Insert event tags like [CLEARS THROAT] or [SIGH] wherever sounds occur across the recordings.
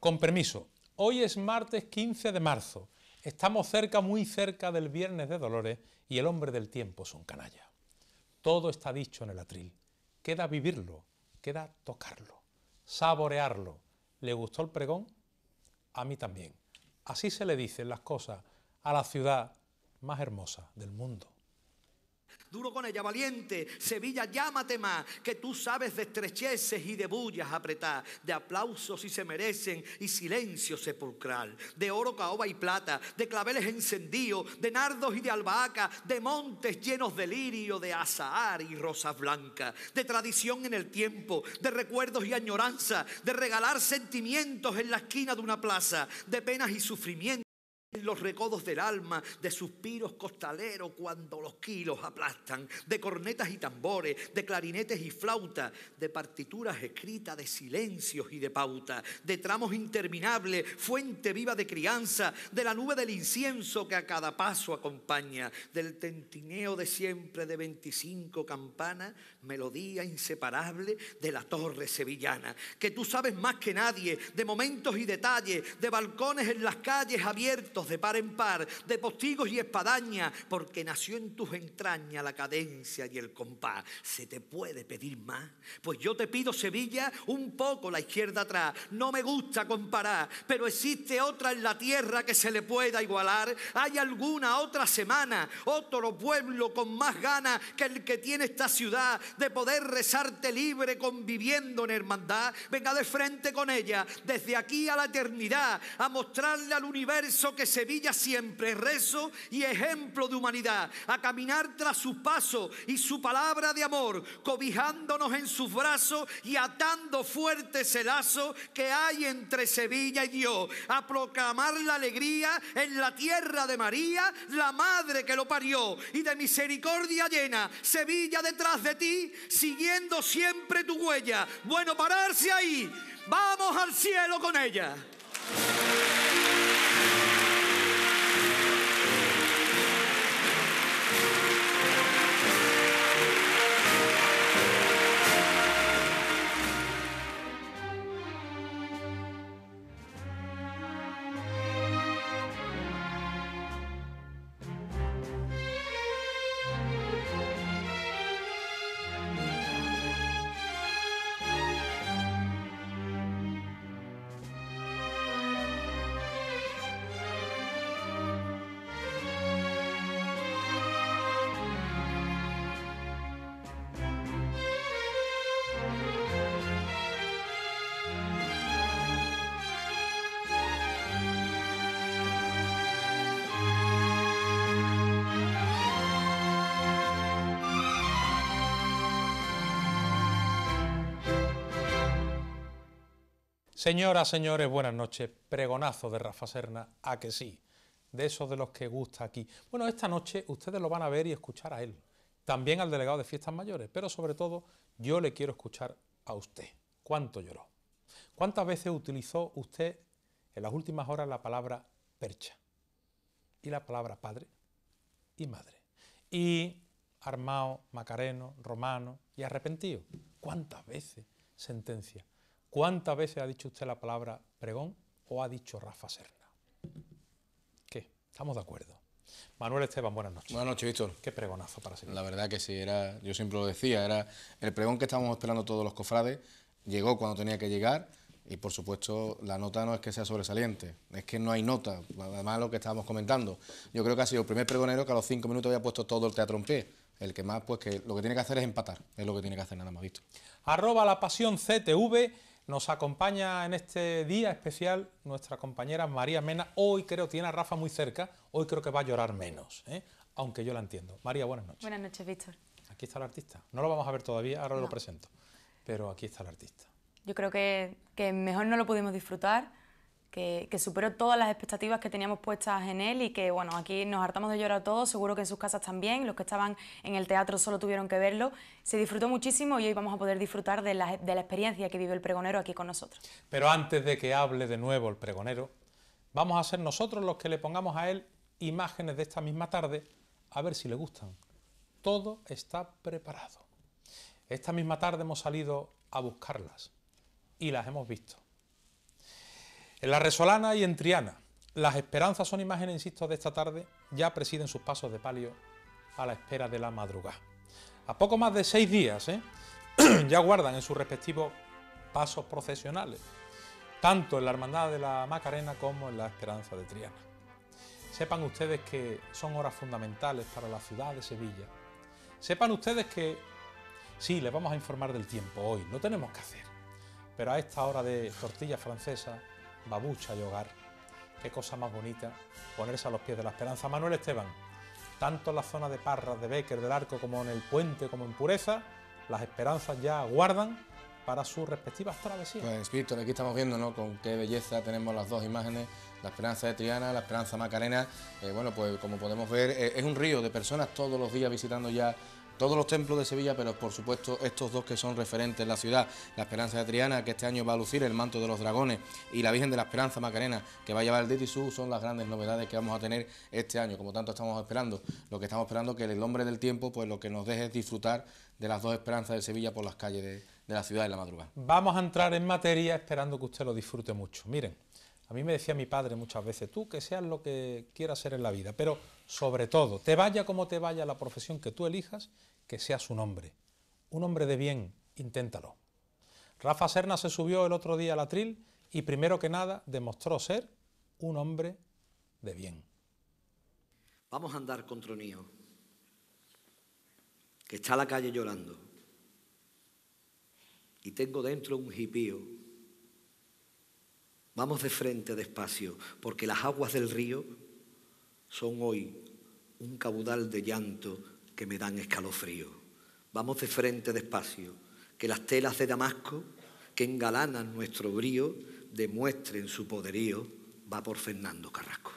Con permiso, hoy es martes 15 de marzo. Estamos cerca, muy cerca del Viernes de Dolores y el hombre del tiempo es un canalla. Todo está dicho en el atril. Queda vivirlo, queda tocarlo, saborearlo. ¿Le gustó el pregón? A mí también. Así se le dicen las cosas a la ciudad más hermosa del mundo duro con ella, valiente. Sevilla, llámate más, que tú sabes de estrecheces y de bullas apretar, de aplausos si se merecen y silencio sepulcral, de oro, caoba y plata, de claveles encendidos, de nardos y de albahaca, de montes llenos de lirio, de azahar y rosas blancas, de tradición en el tiempo, de recuerdos y añoranza, de regalar sentimientos en la esquina de una plaza, de penas y sufrimientos los recodos del alma, de suspiros costaleros cuando los kilos aplastan, de cornetas y tambores, de clarinetes y flautas, de partituras escritas, de silencios y de pauta, de tramos interminables, fuente viva de crianza, de la nube del incienso que a cada paso acompaña, del tentineo de siempre de 25 campanas, melodía inseparable de la torre sevillana, que tú sabes más que nadie, de momentos y detalles, de balcones en las calles abiertos, de par en par, de postigos y espadaña, porque nació en tus entrañas la cadencia y el compás. ¿Se te puede pedir más? Pues yo te pido, Sevilla, un poco la izquierda atrás. No me gusta comparar, pero existe otra en la tierra que se le pueda igualar. ¿Hay alguna otra semana, otro pueblo con más ganas que el que tiene esta ciudad de poder rezarte libre conviviendo en hermandad? Venga de frente con ella, desde aquí a la eternidad, a mostrarle al universo que Sevilla siempre rezo y ejemplo de humanidad, a caminar tras su paso y su palabra de amor, cobijándonos en sus brazos y atando fuerte ese lazo que hay entre Sevilla y Dios, a proclamar la alegría en la tierra de María, la madre que lo parió, y de misericordia llena, Sevilla detrás de ti, siguiendo siempre tu huella. Bueno, pararse ahí, vamos al cielo con ella. Señoras, señores, buenas noches. Pregonazo de Rafa Serna, a que sí. De esos de los que gusta aquí. Bueno, esta noche ustedes lo van a ver y escuchar a él. También al delegado de fiestas mayores, pero sobre todo yo le quiero escuchar a usted. ¿Cuánto lloró? ¿Cuántas veces utilizó usted en las últimas horas la palabra percha? Y la palabra padre y madre. Y armado, macareno, romano y arrepentido. ¿Cuántas veces sentencia? ¿Cuántas veces ha dicho usted la palabra pregón o ha dicho Rafa Serna? ¿Qué? Estamos de acuerdo. Manuel Esteban, buenas noches. Buenas noches, Víctor. Qué pregonazo para seguir. La verdad que sí, era, yo siempre lo decía, era el pregón que estábamos esperando todos los cofrades, llegó cuando tenía que llegar y por supuesto la nota no es que sea sobresaliente, es que no hay nota, además lo que estábamos comentando. Yo creo que ha sido el primer pregonero que a los cinco minutos había puesto todo el teatro en pie. El que más, pues que lo que tiene que hacer es empatar, es lo que tiene que hacer nada más visto. Arroba la pasión CTV nos acompaña en este día especial nuestra compañera María Mena. Hoy creo tiene a Rafa muy cerca, hoy creo que va a llorar menos, ¿eh? aunque yo la entiendo. María, buenas noches. Buenas noches, Víctor. Aquí está el artista. No lo vamos a ver todavía, ahora lo presento. Pero aquí está el artista. Yo creo que, que mejor no lo pudimos disfrutar que, superó todas las expectativas que teníamos puestas en él y que, bueno, aquí nos hartamos de llorar todos, seguro que en sus casas también, los que estaban en el teatro solo tuvieron que verlo. Se disfrutó muchísimo y hoy vamos a poder disfrutar de la, de la experiencia que vive el pregonero aquí con nosotros. Pero antes de que hable de nuevo el pregonero, vamos a ser nosotros los que le pongamos a él imágenes de esta misma tarde, a ver si le gustan. Todo está preparado. Esta misma tarde hemos salido a buscarlas y las hemos visto. En La Resolana y en Triana, las esperanzas son imágenes, insisto, de esta tarde, ya presiden sus pasos de palio a la espera de la madrugada. A poco más de seis días, ¿eh? [CLEARS THROAT] ya guardan en sus respectivos pasos procesionales, tanto en la Hermandad de la Macarena como en la Esperanza de Triana. Sepan ustedes que son horas fundamentales para la ciudad de Sevilla. Sepan ustedes que sí, les vamos a informar del tiempo hoy, no tenemos que hacer, pero a esta hora de tortilla francesa babucha y hogar. Qué cosa más bonita ponerse a los pies de la esperanza. Manuel Esteban, tanto en la zona de Parras, de Becker, del Arco, como en el puente, como en Pureza, las esperanzas ya guardan para sus respectivas travesías. Pues Víctor, aquí estamos viendo ¿no? con qué belleza tenemos las dos imágenes, la esperanza de Triana, la esperanza Macarena, eh, bueno, pues como podemos ver, eh, es un río de personas todos los días visitando ya todos los templos de Sevilla, pero por supuesto estos dos que son referentes en la ciudad, la Esperanza de Triana, que este año va a lucir el manto de los dragones, y la Virgen de la Esperanza Macarena, que va a llevar el Su, son las grandes novedades que vamos a tener este año. Como tanto estamos esperando, lo que estamos esperando es que el hombre del tiempo, pues lo que nos deje disfrutar de las dos esperanzas de Sevilla por las calles de, de la ciudad en la madrugada. Vamos a entrar en materia esperando que usted lo disfrute mucho. Miren, a mí me decía mi padre muchas veces, tú que seas lo que quieras ser en la vida, pero sobre todo, te vaya como te vaya la profesión que tú elijas, que seas un hombre. Un hombre de bien, inténtalo. Rafa Serna se subió el otro día al atril y primero que nada demostró ser un hombre de bien. Vamos a andar contra tronío... que está a la calle llorando. Y tengo dentro un jipío. Vamos de frente despacio, porque las aguas del río son hoy un caudal de llanto que me dan escalofrío. Vamos de frente despacio, que las telas de Damasco, que engalanan nuestro brío, demuestren su poderío, va por Fernando Carrasco.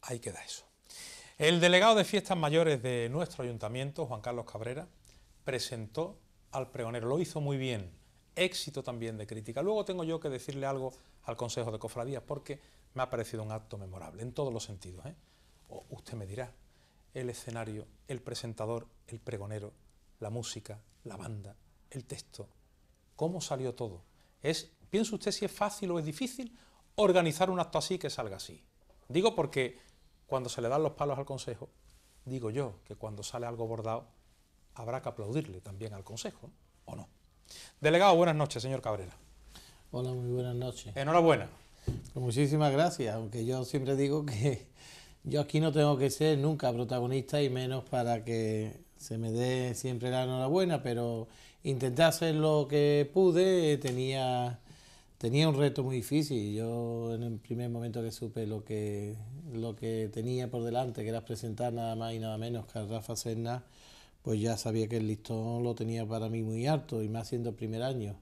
Ahí queda eso. El delegado de fiestas mayores de nuestro ayuntamiento, Juan Carlos Cabrera, presentó al pregonero. Lo hizo muy bien. Éxito también de crítica. Luego tengo yo que decirle algo al Consejo de Cofradías porque me ha parecido un acto memorable, en todos los sentidos. ¿eh? O usted me dirá, el escenario, el presentador, el pregonero, la música, la banda, el texto, cómo salió todo. Es, piense usted si es fácil o es difícil organizar un acto así que salga así. Digo porque cuando se le dan los palos al Consejo, digo yo que cuando sale algo bordado habrá que aplaudirle también al Consejo, ¿o no? Delegado, buenas noches, señor Cabrera. Hola, muy buenas noches. Enhorabuena. Pues muchísimas gracias, aunque yo siempre digo que [LAUGHS] yo aquí no tengo que ser nunca protagonista y menos para que se me dé siempre la enhorabuena, pero intenté hacer lo que pude, tenía, tenía un reto muy difícil. Yo en el primer momento que supe lo que, lo que tenía por delante, que era presentar nada más y nada menos que a Rafa Serna, pues ya sabía que el listón lo tenía para mí muy alto, y más siendo primer año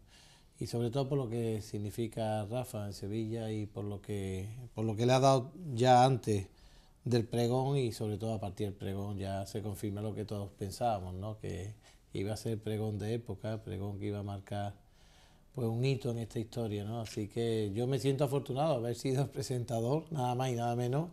y sobre todo por lo que significa Rafa en Sevilla y por lo que, por lo que le ha dado ya antes del pregón y sobre todo a partir del pregón ya se confirma lo que todos pensábamos, ¿no? que iba a ser pregón de época, pregón que iba a marcar pues un hito en esta historia, ¿no? Así que yo me siento afortunado de haber sido el presentador, nada más y nada menos,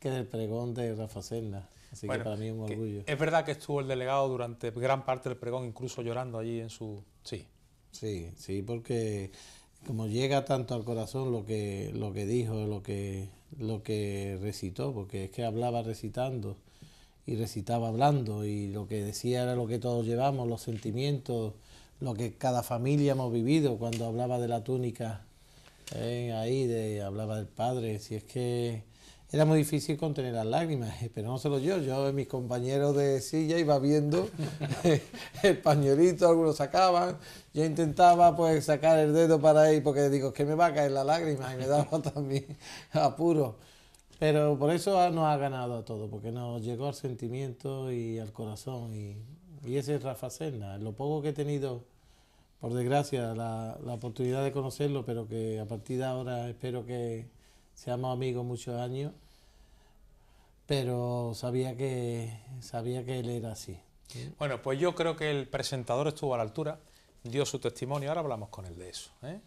que del pregón de Rafa Senda Así que para mí es un orgullo. Es verdad que estuvo el delegado durante gran parte del pregón, incluso llorando allí en su... Sí, Sí, sí, porque como llega tanto al corazón lo que, lo que dijo, lo que, lo que recitó, porque es que hablaba recitando y recitaba hablando y lo que decía era lo que todos llevamos, los sentimientos, lo que cada familia hemos vivido cuando hablaba de la túnica, ¿eh? ahí de, hablaba del Padre, si es que era muy difícil contener las lágrimas, pero no solo yo, yo mis compañeros de silla iba viendo [LAUGHS] el pañuelito, algunos sacaban, yo intentaba pues sacar el dedo para ahí porque digo que me va a caer la lágrima y me daba [LAUGHS] también apuro. Pero por eso nos ha ganado a todo, porque nos llegó al sentimiento y al corazón. Y, ese es Rafa Serna. Lo poco que he tenido, por desgracia, la, la oportunidad de conocerlo, pero que a partir de ahora espero que seamos amigos muchos años pero sabía que, sabía que él era así. Bueno, pues yo creo que el presentador estuvo a la altura, dio su testimonio, ahora hablamos con él de eso. ¿eh?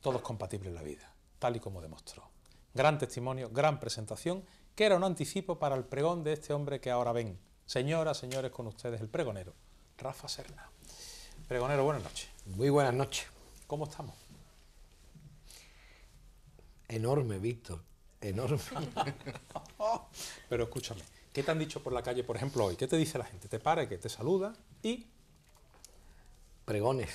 Todo es compatible en la vida, tal y como demostró. Gran testimonio, gran presentación, que era un anticipo para el pregón de este hombre que ahora ven. Señoras, señores, con ustedes el pregonero, Rafa Serna. Pregonero, buenas noches. Muy buenas noches. ¿Cómo estamos? Enorme, Víctor enorme. [LAUGHS] Pero escúchame, ¿qué te han dicho por la calle, por ejemplo, hoy? ¿Qué te dice la gente? Te para, que te saluda y... Pregones.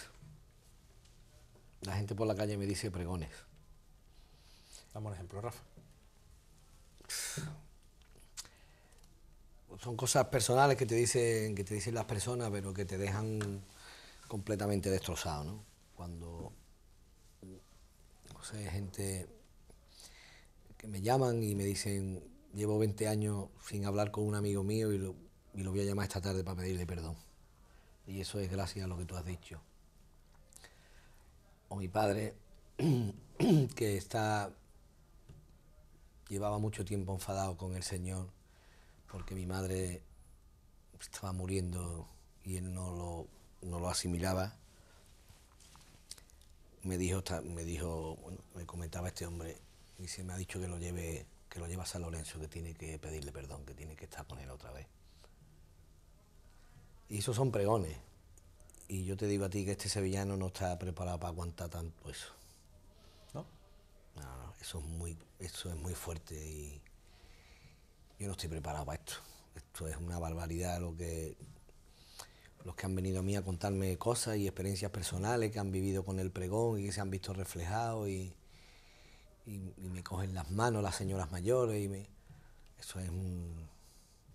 La gente por la calle me dice pregones. Dame un ejemplo, Rafa. Pues son cosas personales que te dicen, que te dicen las personas, pero que te dejan completamente destrozado, ¿no? Cuando, no sé, gente me llaman y me dicen, llevo 20 años sin hablar con un amigo mío y lo, lo voy a llamar esta tarde para pedirle perdón. Y eso es gracias a lo que tú has dicho. O mi padre, [CLEARS THROAT] que está llevaba mucho tiempo enfadado con el Señor, porque mi madre estaba muriendo y él no lo, lo asimilaba. Me dijo, me dijo, me comentaba este hombre, y se me ha dicho que lo lleve que lo a San Lorenzo, que tiene que pedirle perdón, que tiene que estar con él otra vez. Y esos son pregones. Y yo te digo a ti que este sevillano no está preparado para aguantar tanto eso. ¿No? No, no, eso es muy, eso es muy fuerte y yo no estoy preparado para esto. Esto es una barbaridad lo que los que han venido a mí a contarme cosas y experiencias personales que han vivido con el pregón y que se han visto reflejados y y, me cogen las manos las señoras mayores y me, eso es un,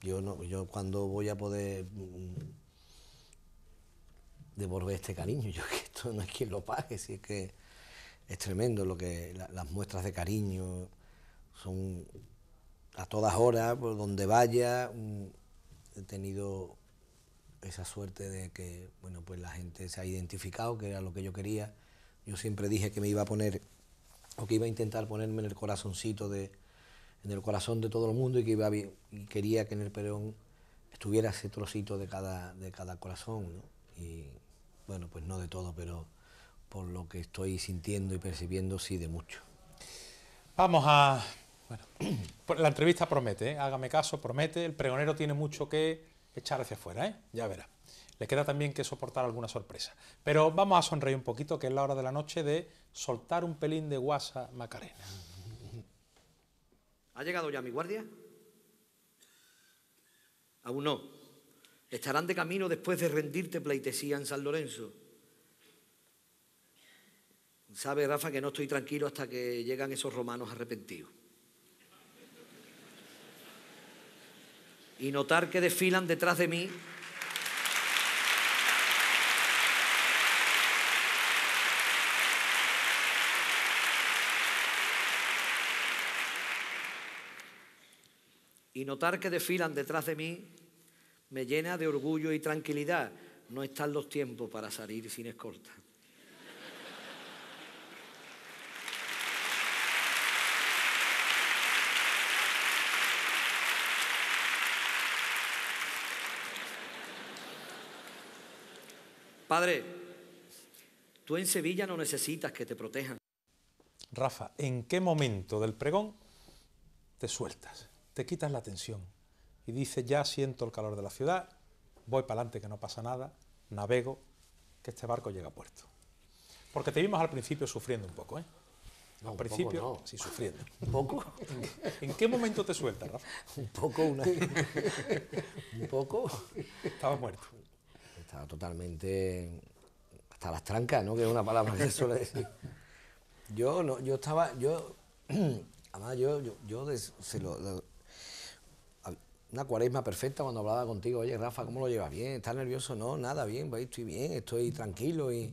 yo no yo cuando voy a poder mm, devolver este cariño yo que esto no es quien lo pague si es que es tremendo lo que las muestras de cariño son a todas horas por donde vaya mm, he tenido esa suerte de que bueno pues la gente se ha identificado que era lo que yo quería yo siempre dije que me iba a poner o que iba a intentar ponerme en el corazoncito de, en el corazón de todo el mundo y que quería que en el Perón estuviera ese trocito de cada, de cada corazón, Y bueno, pues no de todo, pero por lo que estoy sintiendo y percibiendo, sí de mucho. Vamos a... Bueno, [CLEARS THROAT] pues la entrevista promete, ¿eh? hágame caso, promete, el pregonero tiene mucho que echar hacia afuera, ¿eh? ya verás. Le queda también que soportar alguna sorpresa. Pero vamos a sonreír un poquito, que es la hora de la noche de soltar un pelín de guasa Macarena. ¿Ha llegado ya mi guardia? Aún no. Estarán de camino después de rendirte pleitesía en San Lorenzo. Sabe, Rafa, que no estoy tranquilo hasta que llegan esos romanos arrepentidos. Y notar que desfilan detrás de mí y notar que desfilan detrás de mí me llena de orgullo y tranquilidad. No están los tiempos para salir sin escolta. Padre, tú en Sevilla no necesitas que te protejan. Rafa, ¿en qué momento del pregón te sueltas? te quitas la tensión y dices, ya siento el calor de la ciudad, voy para adelante que no pasa nada, navego, que este barco llega a puerto. Porque te vimos al principio sufriendo un poco, ¿eh? al principio, sí, sufriendo. [LAUGHS] ¿Un poco? ¿En qué momento te sueltas, Rafa? [LAUGHS] Un poco, una... [LAUGHS] un poco... Estaba muerto. Estaba totalmente... hasta las trancas, ¿no? Que es una palabra que se suele decir. Yo, no, yo estaba... Yo, [CLEARS THROAT] además, yo, una cuaresma perfecta cuando hablaba contigo, oye Rafa, ¿cómo lo llevas bien? ¿Estás nervioso? No, nada, bien, pues, estoy bien, estoy tranquilo y,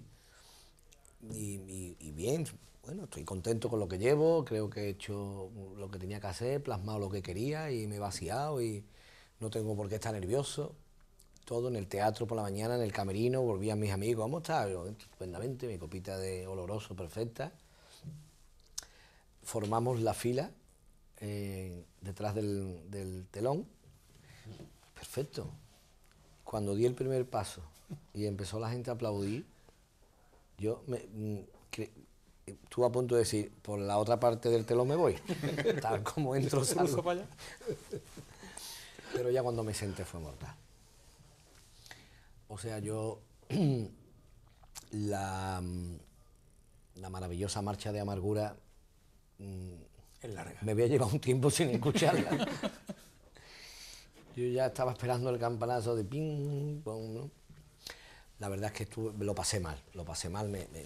y, bien. Bueno, estoy contento con lo que llevo, creo que he hecho lo que tenía que hacer, plasmado lo que quería y me he vaciado y no tengo por qué estar nervioso. Todo en el teatro por la mañana, en el camerino, a mis amigos, ¿cómo estás? Estupendamente, mi copita de oloroso perfecta. Formamos la fila eh, detrás del telón perfecto. Cuando di el primer paso y empezó la gente a aplaudir, yo me, mm, estuve a punto de decir, por la otra parte del telón me voy, [LAUGHS] tal como entro salgo. [LAUGHS] Pero ya cuando me senté fue mortal. O sea, yo [CLEARS THROAT] la, mm, la maravillosa marcha de amargura mm, es larga. me había llevado un tiempo sin escucharla. [LAUGHS] Yo ya estaba esperando el campanazo de ping, pong, ¿no? La verdad es que lo pasé mal, lo pasé mal, me, me,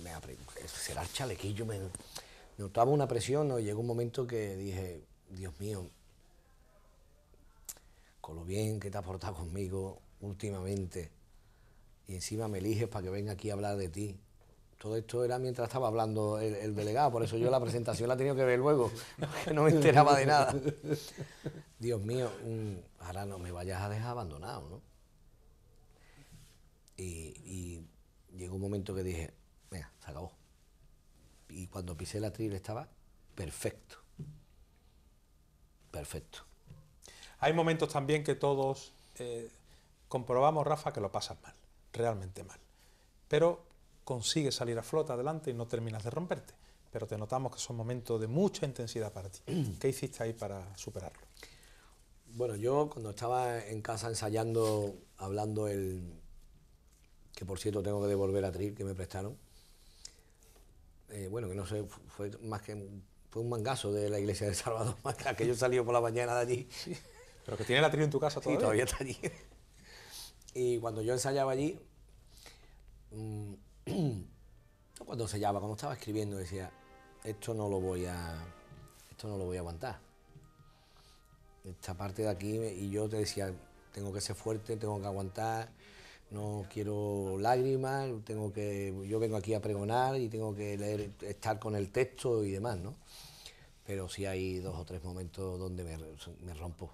será el chalequillo, me, notaba una presión, ¿no? llegó un momento que dije, Dios mío, con lo bien que te has portado conmigo últimamente, y encima me eliges para que venga aquí a hablar de ti, todo esto era mientras estaba hablando el, delegado, por eso yo la presentación la he tenido que ver luego, no me enteraba de nada. Dios mío, ahora no me vayas a dejar abandonado, ¿no? Y, llegó un momento que dije, venga, se acabó. Y cuando pisé la triple estaba perfecto. Perfecto. Hay momentos también que todos eh, comprobamos, Rafa, que lo pasas mal, realmente mal. Pero consigues salir a flota adelante y no terminas de romperte. Pero te notamos que son momentos de mucha intensidad para ti. [CLEARS THROAT] ¿Qué hiciste ahí para superarlo? Bueno, yo cuando estaba en casa ensayando, hablando el... que por cierto tengo que devolver a trip que me prestaron. Eh, bueno, que no sé, fue más que fue un mangazo de la iglesia de Salvador, más [LAUGHS] que yo salió por la mañana de allí. Pero que tiene la tril en tu casa todavía. todavía está allí. Y cuando yo ensayaba allí, mm, [CLEARS THROAT] cuando sellaba, cuando estaba escribiendo, decía, esto no lo voy a, esto no lo voy a aguantar. Esta parte de aquí, y yo te decía, tengo que ser fuerte, tengo que aguantar, no quiero lágrimas, tengo que, yo vengo aquí a pregonar y tengo que leer, estar con el texto y demás, ¿no? Pero sí hay dos o tres momentos donde me, rompo.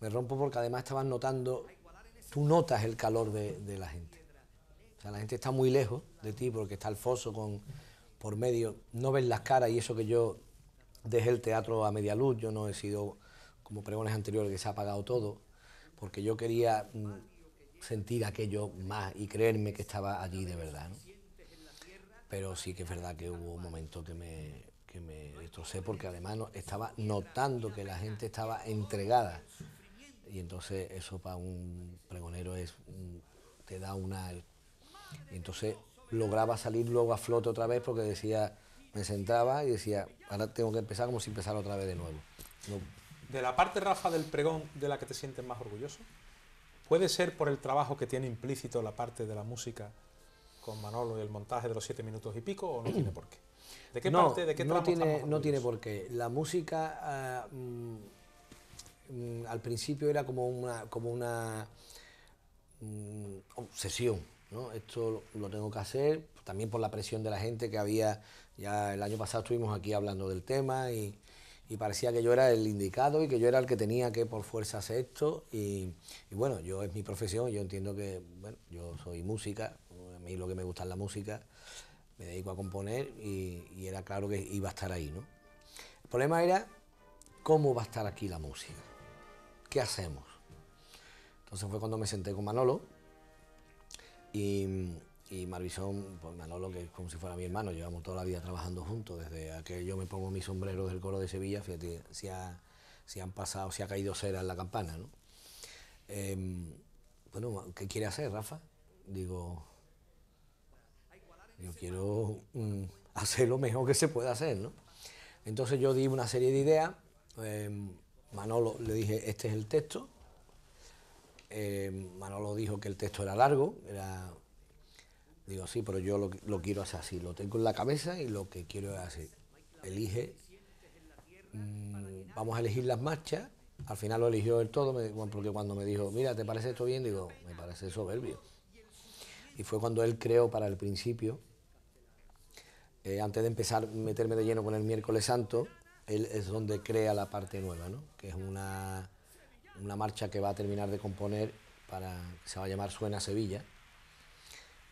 Me rompo porque además estaban notando, tú notas el calor de la gente sea, la gente está muy lejos de ti porque está el foso con, por medio. No ves las caras y eso que yo dejé el teatro a media luz. Yo no he sido como pregones anteriores que se ha apagado todo, porque yo quería mm, sentir aquello más y creerme que estaba allí de verdad. Pero sí que es verdad que hubo un momento que me, que destrocé porque además estaba notando que la gente estaba entregada. Y entonces eso para un pregonero es te da una entonces lograba salir luego a flote otra vez porque decía, me sentaba y decía, ahora tengo que empezar como si empezara otra vez de nuevo. De la parte, Rafa, del pregón de la que te sientes más orgulloso, ¿puede ser por el trabajo que tiene implícito la parte de la música con Manolo y el montaje de los siete minutos y pico o no tiene por qué? ¿De qué no, parte, de qué no tiene, no tiene por qué. La música ah, mm, mm, al principio era como una, mm, obsesión esto lo tengo que hacer, también por la presión de la gente que había, ya el año pasado estuvimos aquí hablando del tema y, parecía que yo era el indicado y que yo era el que tenía que por fuerza hacer esto y, bueno, yo es mi profesión, yo entiendo que, bueno, yo soy música, a mí lo que me gusta es la música, me dedico a componer y, y era claro que iba a estar ahí, ¿no? El problema era cómo va a estar aquí la música, qué hacemos. Entonces fue cuando me senté con Manolo, y, y Marvisón, pues Manolo, que es como si fuera mi hermano, llevamos toda la vida trabajando juntos, desde que yo me pongo mi sombrero del coro de Sevilla, fíjate, si, ha, han pasado, si ha caído cera en la campana, ¿no? Em, bueno, ¿qué quiere hacer, Rafa? Digo, yo quiero mm, hacer lo mejor que se pueda hacer, Entonces yo di una serie de ideas, em, Manolo le dije, este es el texto, eh, Manolo dijo que el texto era largo, era... Digo, sí, pero yo lo, quiero hacer así, lo tengo en la cabeza y lo que quiero es así. Elige, mm, vamos a elegir las marchas, al final lo eligió él todo, porque cuando me dijo, mira, ¿te parece esto bien? Digo, me parece soberbio. Y fue cuando él creó para el principio, eh, antes de empezar a meterme de lleno con el miércoles santo, él es donde crea la parte nueva, ¿no? que es una una marcha que va a terminar de componer para se va a llamar Suena Sevilla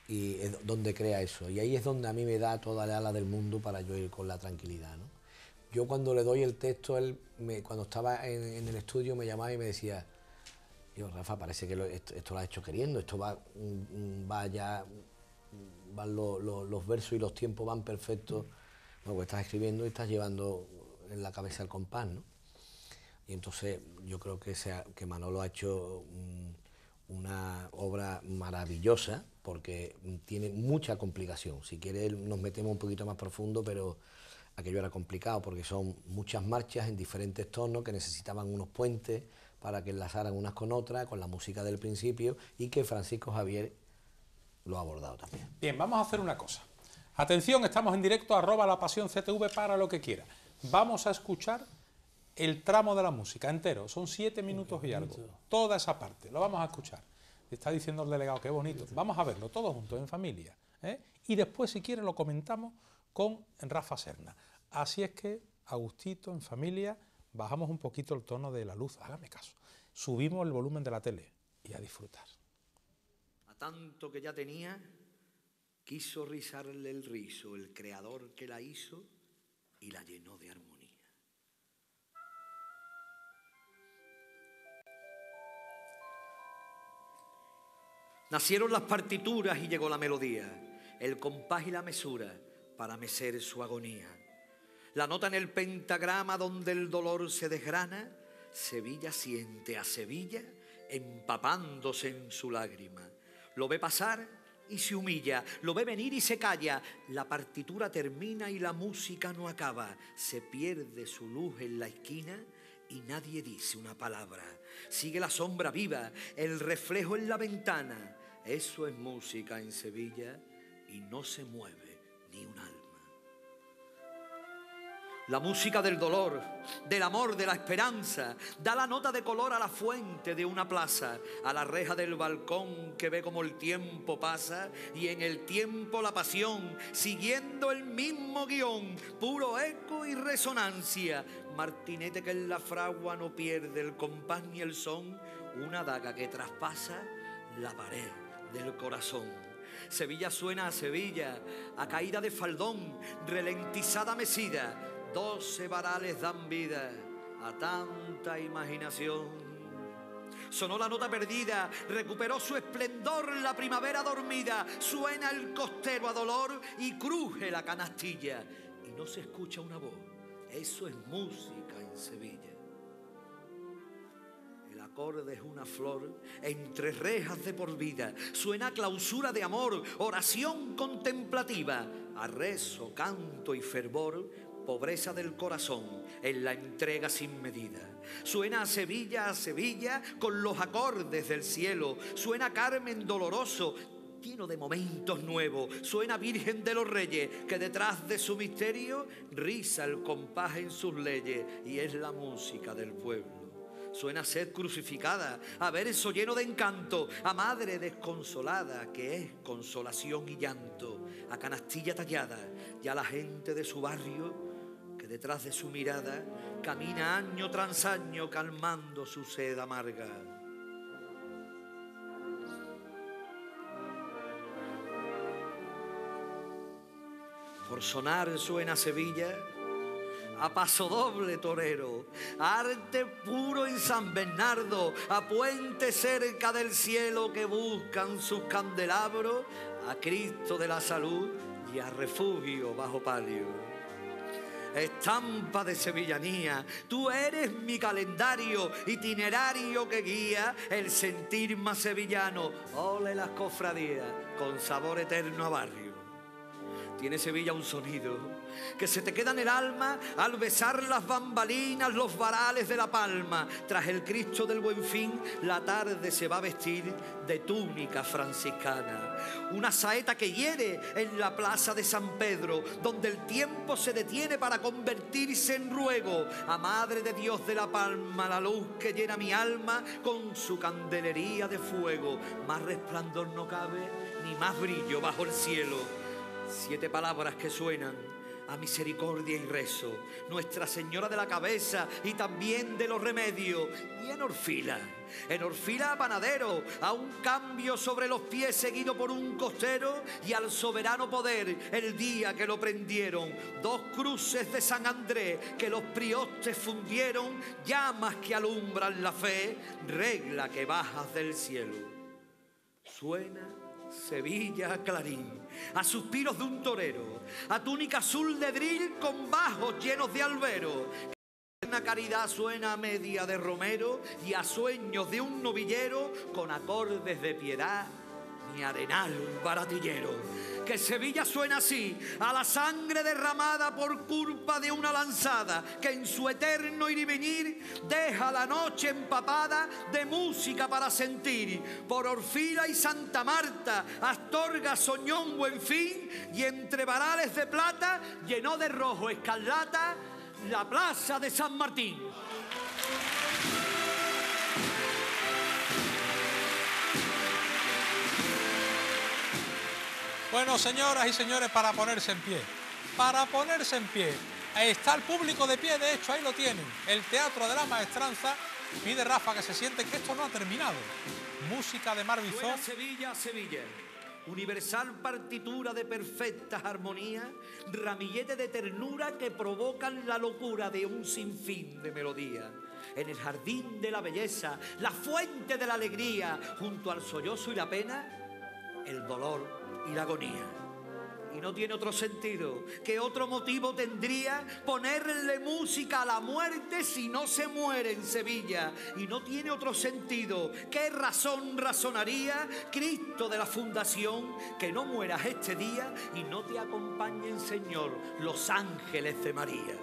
y es donde crea eso y ahí es donde a mí me da toda la ala del mundo para yo ir con la tranquilidad yo cuando le doy el texto él cuando estaba en, el estudio me llamaba y me decía yo Rafa parece que esto, lo has hecho queriendo esto va va ya van los versos y los tiempos van perfectos lo pues estás escribiendo y estás llevando en la cabeza el compás ¿no? entonces yo creo que, que Manolo ha hecho una obra maravillosa porque tiene mucha complicación. Si quiere nos metemos un poquito más profundo, pero aquello era complicado porque son muchas marchas en diferentes tonos que necesitaban unos puentes para que enlazaran unas con otras, con la música del principio y que Francisco Javier lo ha abordado también. Bien, vamos a hacer una cosa. Atención, estamos en directo, arroba la pasión CTV para lo que quiera. Vamos a escuchar el tramo de la música entero, son siete minutos y algo, toda esa parte, lo vamos a escuchar. Está diciendo el delegado, qué bonito. Vamos a verlo todos juntos, en familia. ¿eh? Y después, si quieren, lo comentamos con Rafa Serna. Así es que, Agustito, en familia, bajamos un poquito el tono de la luz, hágame caso. Subimos el volumen de la tele y a disfrutar. A tanto que ya tenía, quiso rizarle el rizo el creador que la hizo y la llenó de armonía. Nacieron las partituras y llegó la melodía, el compás y la mesura para mecer su agonía. La nota en el pentagrama donde el dolor se desgrana, Sevilla siente a Sevilla empapándose en su lágrima. Lo ve pasar y se humilla, lo ve venir y se calla. La partitura termina y la música no acaba. Se pierde su luz en la esquina y nadie dice una palabra. Sigue la sombra viva, el reflejo en la ventana. Eso es música en Sevilla y no se mueve ni un alma. La música del dolor, del amor, de la esperanza, da la nota de color a la fuente de una plaza, a la reja del balcón que ve como el tiempo pasa y en el tiempo la pasión, siguiendo el mismo guión, puro eco y resonancia. Martinete que en la fragua no pierde el compás ni el son, una daga que traspasa la pared del corazón. Sevilla suena a Sevilla, a caída de faldón, relentizada mesida. Doce varales dan vida a tanta imaginación. Sonó la nota perdida, recuperó su esplendor la primavera dormida. Suena el costero a dolor y cruje la canastilla. Y no se escucha una voz. Eso es música en Sevilla. Acordes una flor, entre rejas de por vida, suena clausura de amor, oración contemplativa, a rezo, canto y fervor, pobreza del corazón en la entrega sin medida. Suena a Sevilla, a Sevilla, con los acordes del cielo, suena Carmen doloroso, lleno de momentos nuevos. Suena Virgen de los Reyes, que detrás de su misterio Risa el compás en sus leyes y es la música del pueblo. Suena a ser crucificada, a eso lleno de encanto, a madre desconsolada, que es consolación y llanto, a canastilla tallada, y a la gente de su barrio que detrás de su mirada camina año tras año calmando su sed amarga. Por sonar suena Sevilla a Paso Doble Torero, Arte Puro en San Bernardo, a Puente cerca del cielo que buscan sus candelabros, a Cristo de la Salud y a Refugio bajo palio estampa de sevillanía. Tú eres mi calendario itinerario que guía el sentir más sevillano. Ole las cofradías con sabor eterno a barrio tiene Sevilla un sonido que se te queda en el alma al besar las bambalinas, los varales de la palma. Tras el Cristo del Buen Fin, la tarde se va a vestir de túnica franciscana. Una saeta que hiere en la plaza de San Pedro, donde el tiempo se detiene para convertirse en ruego. A Madre de Dios de la Palma, la luz que llena mi alma con su candelería de fuego. Más resplandor no cabe, ni más brillo bajo el cielo Siete palabras que suenan a misericordia y rezo. Nuestra Señora de la Cabeza y también de los remedios. Y en Orfila. En Orfila a Panadero, a un cambio sobre los pies seguido por un costero y al soberano poder el día que lo prendieron. Dos cruces de San Andrés que los priostes fundieron, llamas que alumbran la fe, regla que bajas del cielo. Suena Sevilla Clarín a suspiros de un torero, a túnica azul de drill con bajos llenos de albero. la caridad suena a media de romero y a sueños de un novillero con acordes de piedad ni arenal baratillero. Que Sevilla suena así, a la sangre derramada por culpa de una lanzada, que en su eterno ir y venir deja la noche empapada de música para sentir. Por Orfila y Santa Marta, Astorga, Soñón, fin, y entre varales de plata llenó de rojo escarlata la plaza de San Martín. Bueno, señoras y señores, para ponerse en pie. Para ponerse en pie. está el público de pie, de hecho, ahí lo tienen. El Teatro de la Maestranza pide Rafa que se siente que esto no ha terminado. Música de Marvizón. Sevilla, Sevilla. Universal partitura de perfecta armonía, ramillete de ternura que provocan la locura de un sinfín de melodía. En el jardín de la belleza, la fuente de la alegría, junto al sollozo y la pena, el dolor y la agonía. Y no tiene otro sentido. ¿Qué otro motivo tendría ponerle música a la muerte si no se muere en Sevilla? Y no tiene otro sentido. ¿Qué razón razonaría Cristo de la fundación que no mueras este día y no te acompañen, Señor, los ángeles de María?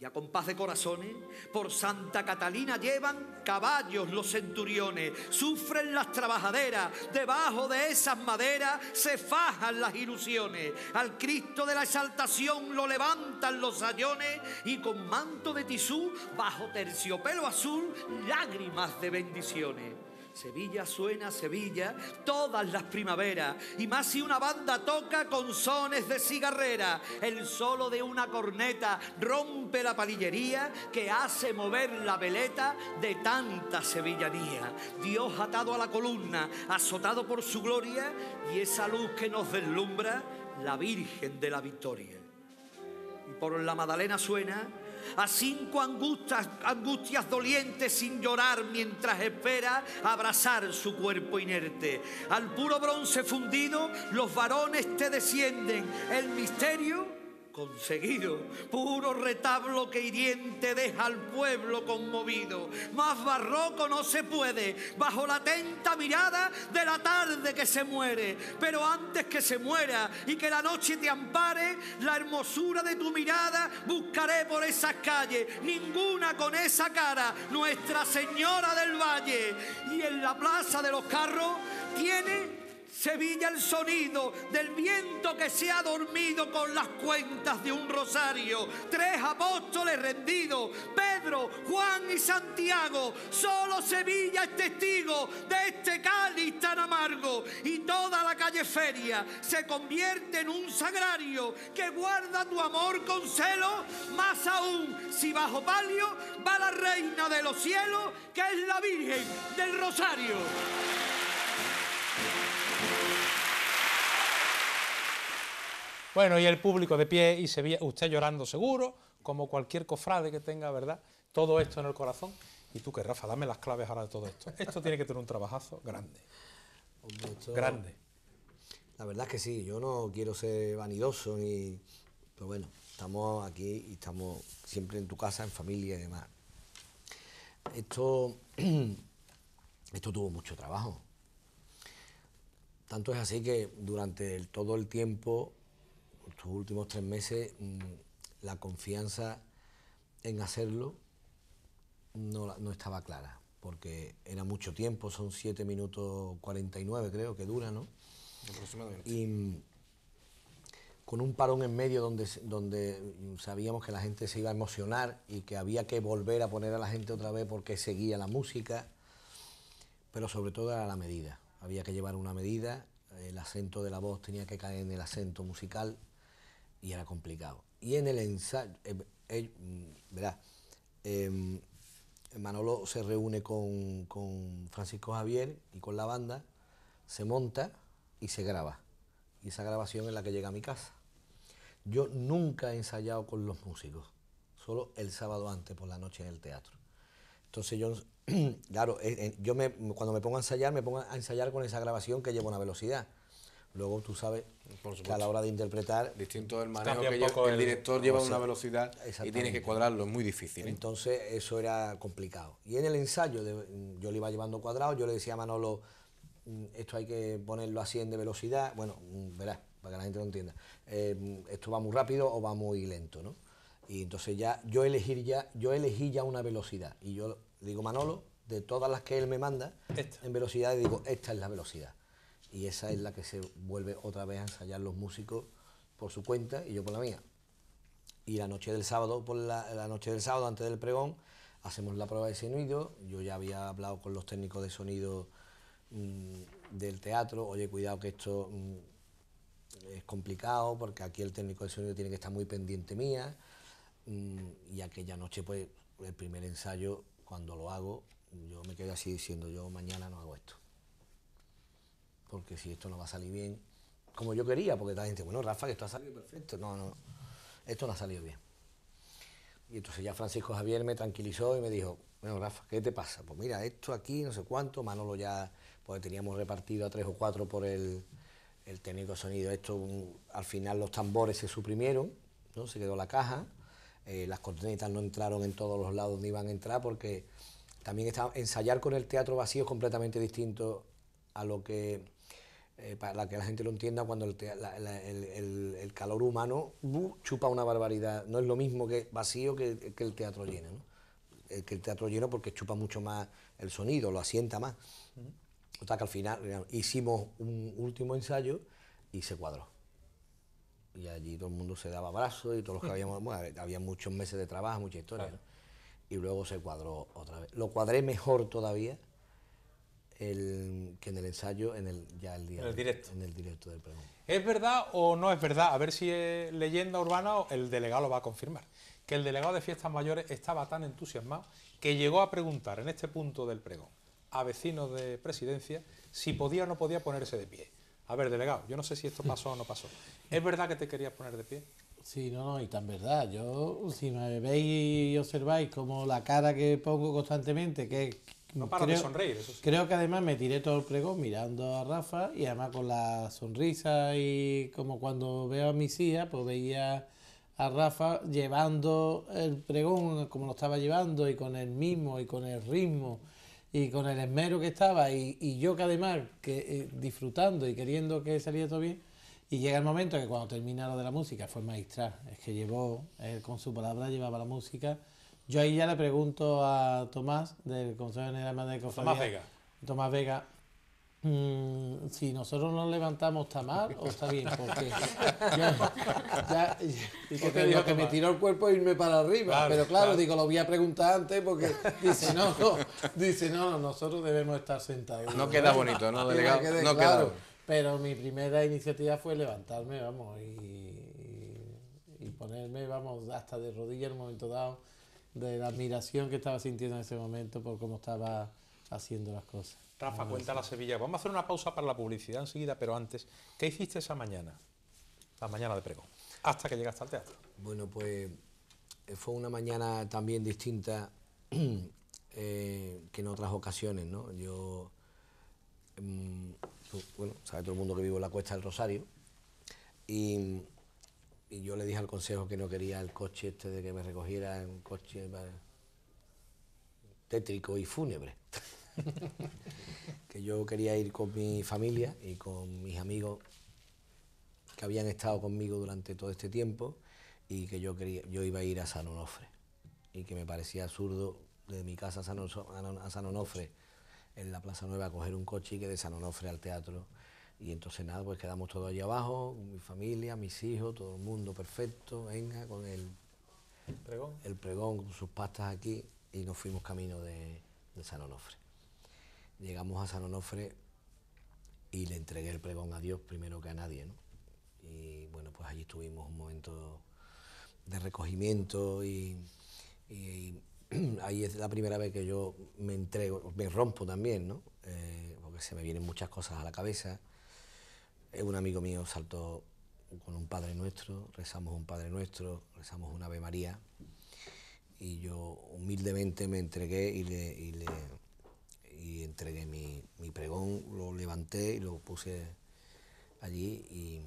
y a compás de corazones, por Santa Catalina llevan caballos los centuriones, sufren las trabajaderas, debajo de esas maderas se fajan las ilusiones, al Cristo de la exaltación lo levantan los sayones y con manto de tisú, bajo terciopelo azul, lágrimas de bendiciones. Sevilla suena Sevilla todas las primaveras y más si una banda toca con sones de cigarrera. El solo de una corneta rompe la palillería que hace mover la veleta de tanta sevillanía. Dios atado a la columna, azotado por su gloria y esa luz que nos deslumbra, la Virgen de la Victoria. Y por la Madalena suena a cinco angustias, dolientes sin llorar mientras espera abrazar su cuerpo inerte. Al puro bronce fundido, los varones te descienden. El misterio conseguido, puro retablo que hiriente deja al pueblo conmovido. Más barroco no se puede, bajo la atenta mirada de la tarde que se muere. Pero antes que se muera y que la noche te ampare, la hermosura de tu mirada buscaré por esas calles, ninguna con esa cara, Nuestra Señora del Valle. Y en la plaza de los carros tiene Sevilla el sonido del viento que se ha dormido con las cuentas de un rosario. Tres apóstoles rendidos, Pedro, Juan y Santiago. Solo Sevilla es testigo de este cáliz tan amargo. Y toda la calle feria se convierte en un sagrario que guarda tu amor con celo. Más aún, si bajo palio va la reina de los cielos, que es la Virgen del Rosario. Bueno, y el público de pie y se ve, usted llorando seguro, como cualquier cofrade que tenga, ¿verdad? Todo esto en el corazón. Y tú que, Rafa, dame las claves ahora de todo esto. Esto tiene que tener un trabajazo grande. Grande. La verdad es que sí, yo no quiero ser vanidoso ni... Pero bueno, estamos aquí y estamos siempre en tu casa, en familia y demás. Esto, [CLEARS THROAT] esto tuvo mucho trabajo. Tanto es así que durante todo el tiempo, estos últimos tres meses, mm, la confianza en hacerlo no, estaba clara, porque era mucho tiempo, son 7 minutos 49 creo que dura, ¿no? Aproximadamente. Y mm, con un parón en medio donde, donde mm, sabíamos que la gente se iba a emocionar y que había que volver a poner a la gente otra vez porque seguía la música, pero sobre todo era la medida había que llevar una medida, el acento de la voz tenía que caer en el acento musical y era complicado. Y en el ensayo, eh, eh, mm, verá, em, Manolo se reúne con, con, Francisco Javier y con la banda, se monta y se graba. Y esa grabación es la que llega a mi casa. Yo nunca he ensayado con los músicos, solo el sábado antes por la noche en el teatro. Entonces yo [CLEARS THROAT] claro, eh, eh, yo me, cuando me pongo a ensayar, me pongo a ensayar con esa grabación que lleva una velocidad. Luego tú sabes que a la hora de interpretar... Distinto del manejo que el, director lleva una velocidad y tiene que cuadrarlo, es muy difícil. ¿eh? Entonces eso era complicado. Y en el ensayo yo le iba llevando cuadrado, yo le decía a Manolo, mm, esto hay que ponerlo así en de velocidad, bueno, mm, verás, para que la gente lo entienda, mm, esto va muy rápido o va muy lento, ¿no? Y entonces ya yo elegir ya, yo elegí ya una velocidad y yo digo, Manolo, de todas las que él me manda, en velocidad, digo, esta es la velocidad. Y esa es la que se vuelve otra vez a ensayar los músicos por su cuenta y yo por la mía. Y la noche del sábado, por la, noche del sábado antes del pregón, hacemos la prueba de sonido. Yo ya había hablado con los técnicos de sonido mm, del teatro, oye, cuidado que esto mm, es complicado porque aquí el técnico de sonido tiene que estar muy pendiente mía. Mm, y aquella noche, pues, el primer ensayo cuando lo hago, yo me quedo así diciendo, yo mañana no hago esto. Porque si esto no va a salir bien, como yo quería, porque la gente, bueno, Rafa, que esto ha salido perfecto. No, no, esto no ha salido bien. Y entonces ya Francisco Javier me tranquilizó y me dijo, bueno, Rafa, ¿qué te pasa? Pues mira, esto aquí, no sé cuánto, Manolo ya, pues teníamos repartido a tres o cuatro por el, el técnico de sonido. Esto, al final los tambores se suprimieron, ¿no? Se quedó la caja eh, las cortinetas no entraron en todos los lados ni iban a entrar porque también está, ensayar con el teatro vacío es completamente distinto a lo que, eh, para que la gente lo entienda, cuando el, calor humano uh, chupa una barbaridad. No es lo mismo que vacío que, que el teatro lleno. Eh, que el teatro lleno porque chupa mucho más el sonido, lo asienta más. O sea que al final hicimos un último ensayo y se cuadró y allí todo el mundo se daba abrazos y todos los que habíamos, bueno, había muchos meses de trabajo, mucha historia, y luego se cuadró otra vez. Lo cuadré mejor todavía el, que en el ensayo, en el, ya el día directo. En el directo del pregón. ¿Es verdad o no es verdad? A ver si es leyenda urbana o el delegado lo va a confirmar. Que el delegado de Fiestas Mayores estaba tan entusiasmado que llegó a preguntar en este punto del pregón a vecinos de presidencia si podía o no podía ponerse de pie. A ver, delegado, yo no sé si esto [LAUGHS] pasó o no pasó. ¿Es verdad que te querías poner de pie? Sí, no, no, y tan verdad. Yo, si me veis y observáis como la cara que pongo constantemente, que... No paro de sonreír, eso Creo que además me tiré todo el pregón mirando a Rafa y además con la sonrisa y como cuando veo a mi tía, pues veía a Rafa llevando el pregón como lo estaba llevando y con el mismo y con el ritmo y con el esmero que estaba y, y yo que además que, eh, disfrutando y queriendo que saliera todo bien. Y llega el momento que cuando termina lo de la música fue magistral, es que llevó, él con su palabra llevaba la música. Yo ahí ya le pregunto a Tomás del Consejo General de Cofradía. Tomás Vega. Tomás Vega, Mm, si nosotros nos levantamos está mal o está bien, porque te digo que me tiró el cuerpo e irme para arriba, pero claro, digo, lo voy a preguntar antes porque dice no, dice no, nosotros debemos estar sentados. No queda bonito, no, delegado, Pero mi primera iniciativa fue levantarme, vamos, y, ponerme, vamos, hasta de rodillas en un momento dado, de la admiración que estaba sintiendo en ese momento por cómo estaba haciendo las cosas. Rafa, cuenta la Sevilla. Vamos a hacer una pausa para la publicidad enseguida, pero antes, ¿qué hiciste esa mañana? La mañana de pregón, hasta que llegaste al teatro. Bueno, pues eh, fue una mañana también distinta [CLEARS THROAT] eh, que en otras ocasiones, ¿no? Yo, mm, pues, bueno, sabe todo el mundo que vivo en la Cuesta del Rosario, y, y, yo le dije al consejo que no quería el coche este de que me recogiera, un coche tétrico y fúnebre. [LAUGHS] [LAUGHS] que yo quería ir con mi familia y con mis amigos que habían estado conmigo durante todo este tiempo y que yo, quería, yo iba a ir a San Onofre y que me parecía absurdo de mi casa a San, Onofre en la Plaza Nueva a coger un coche y que de San Onofre al teatro y entonces nada, pues quedamos todos allí abajo, mi familia, mis hijos, todo el mundo perfecto, venga, con el pregón, el pregón con sus pastas aquí y nos fuimos camino de San Onofre llegamos a San Onofre y le entregué el pregón a Dios primero que a nadie. ¿no? Y bueno, pues allí tuvimos un momento de recogimiento y, [CLEARS THROAT] ahí es la primera vez que yo me entrego, me rompo también, ¿no? Eh, porque se me vienen muchas cosas a la cabeza. Eh, un amigo mío saltó con un Padre Nuestro, rezamos un Padre Nuestro, rezamos una Ave María y yo humildemente me entregué y le y entregué mi, pregón, lo levanté y lo puse allí y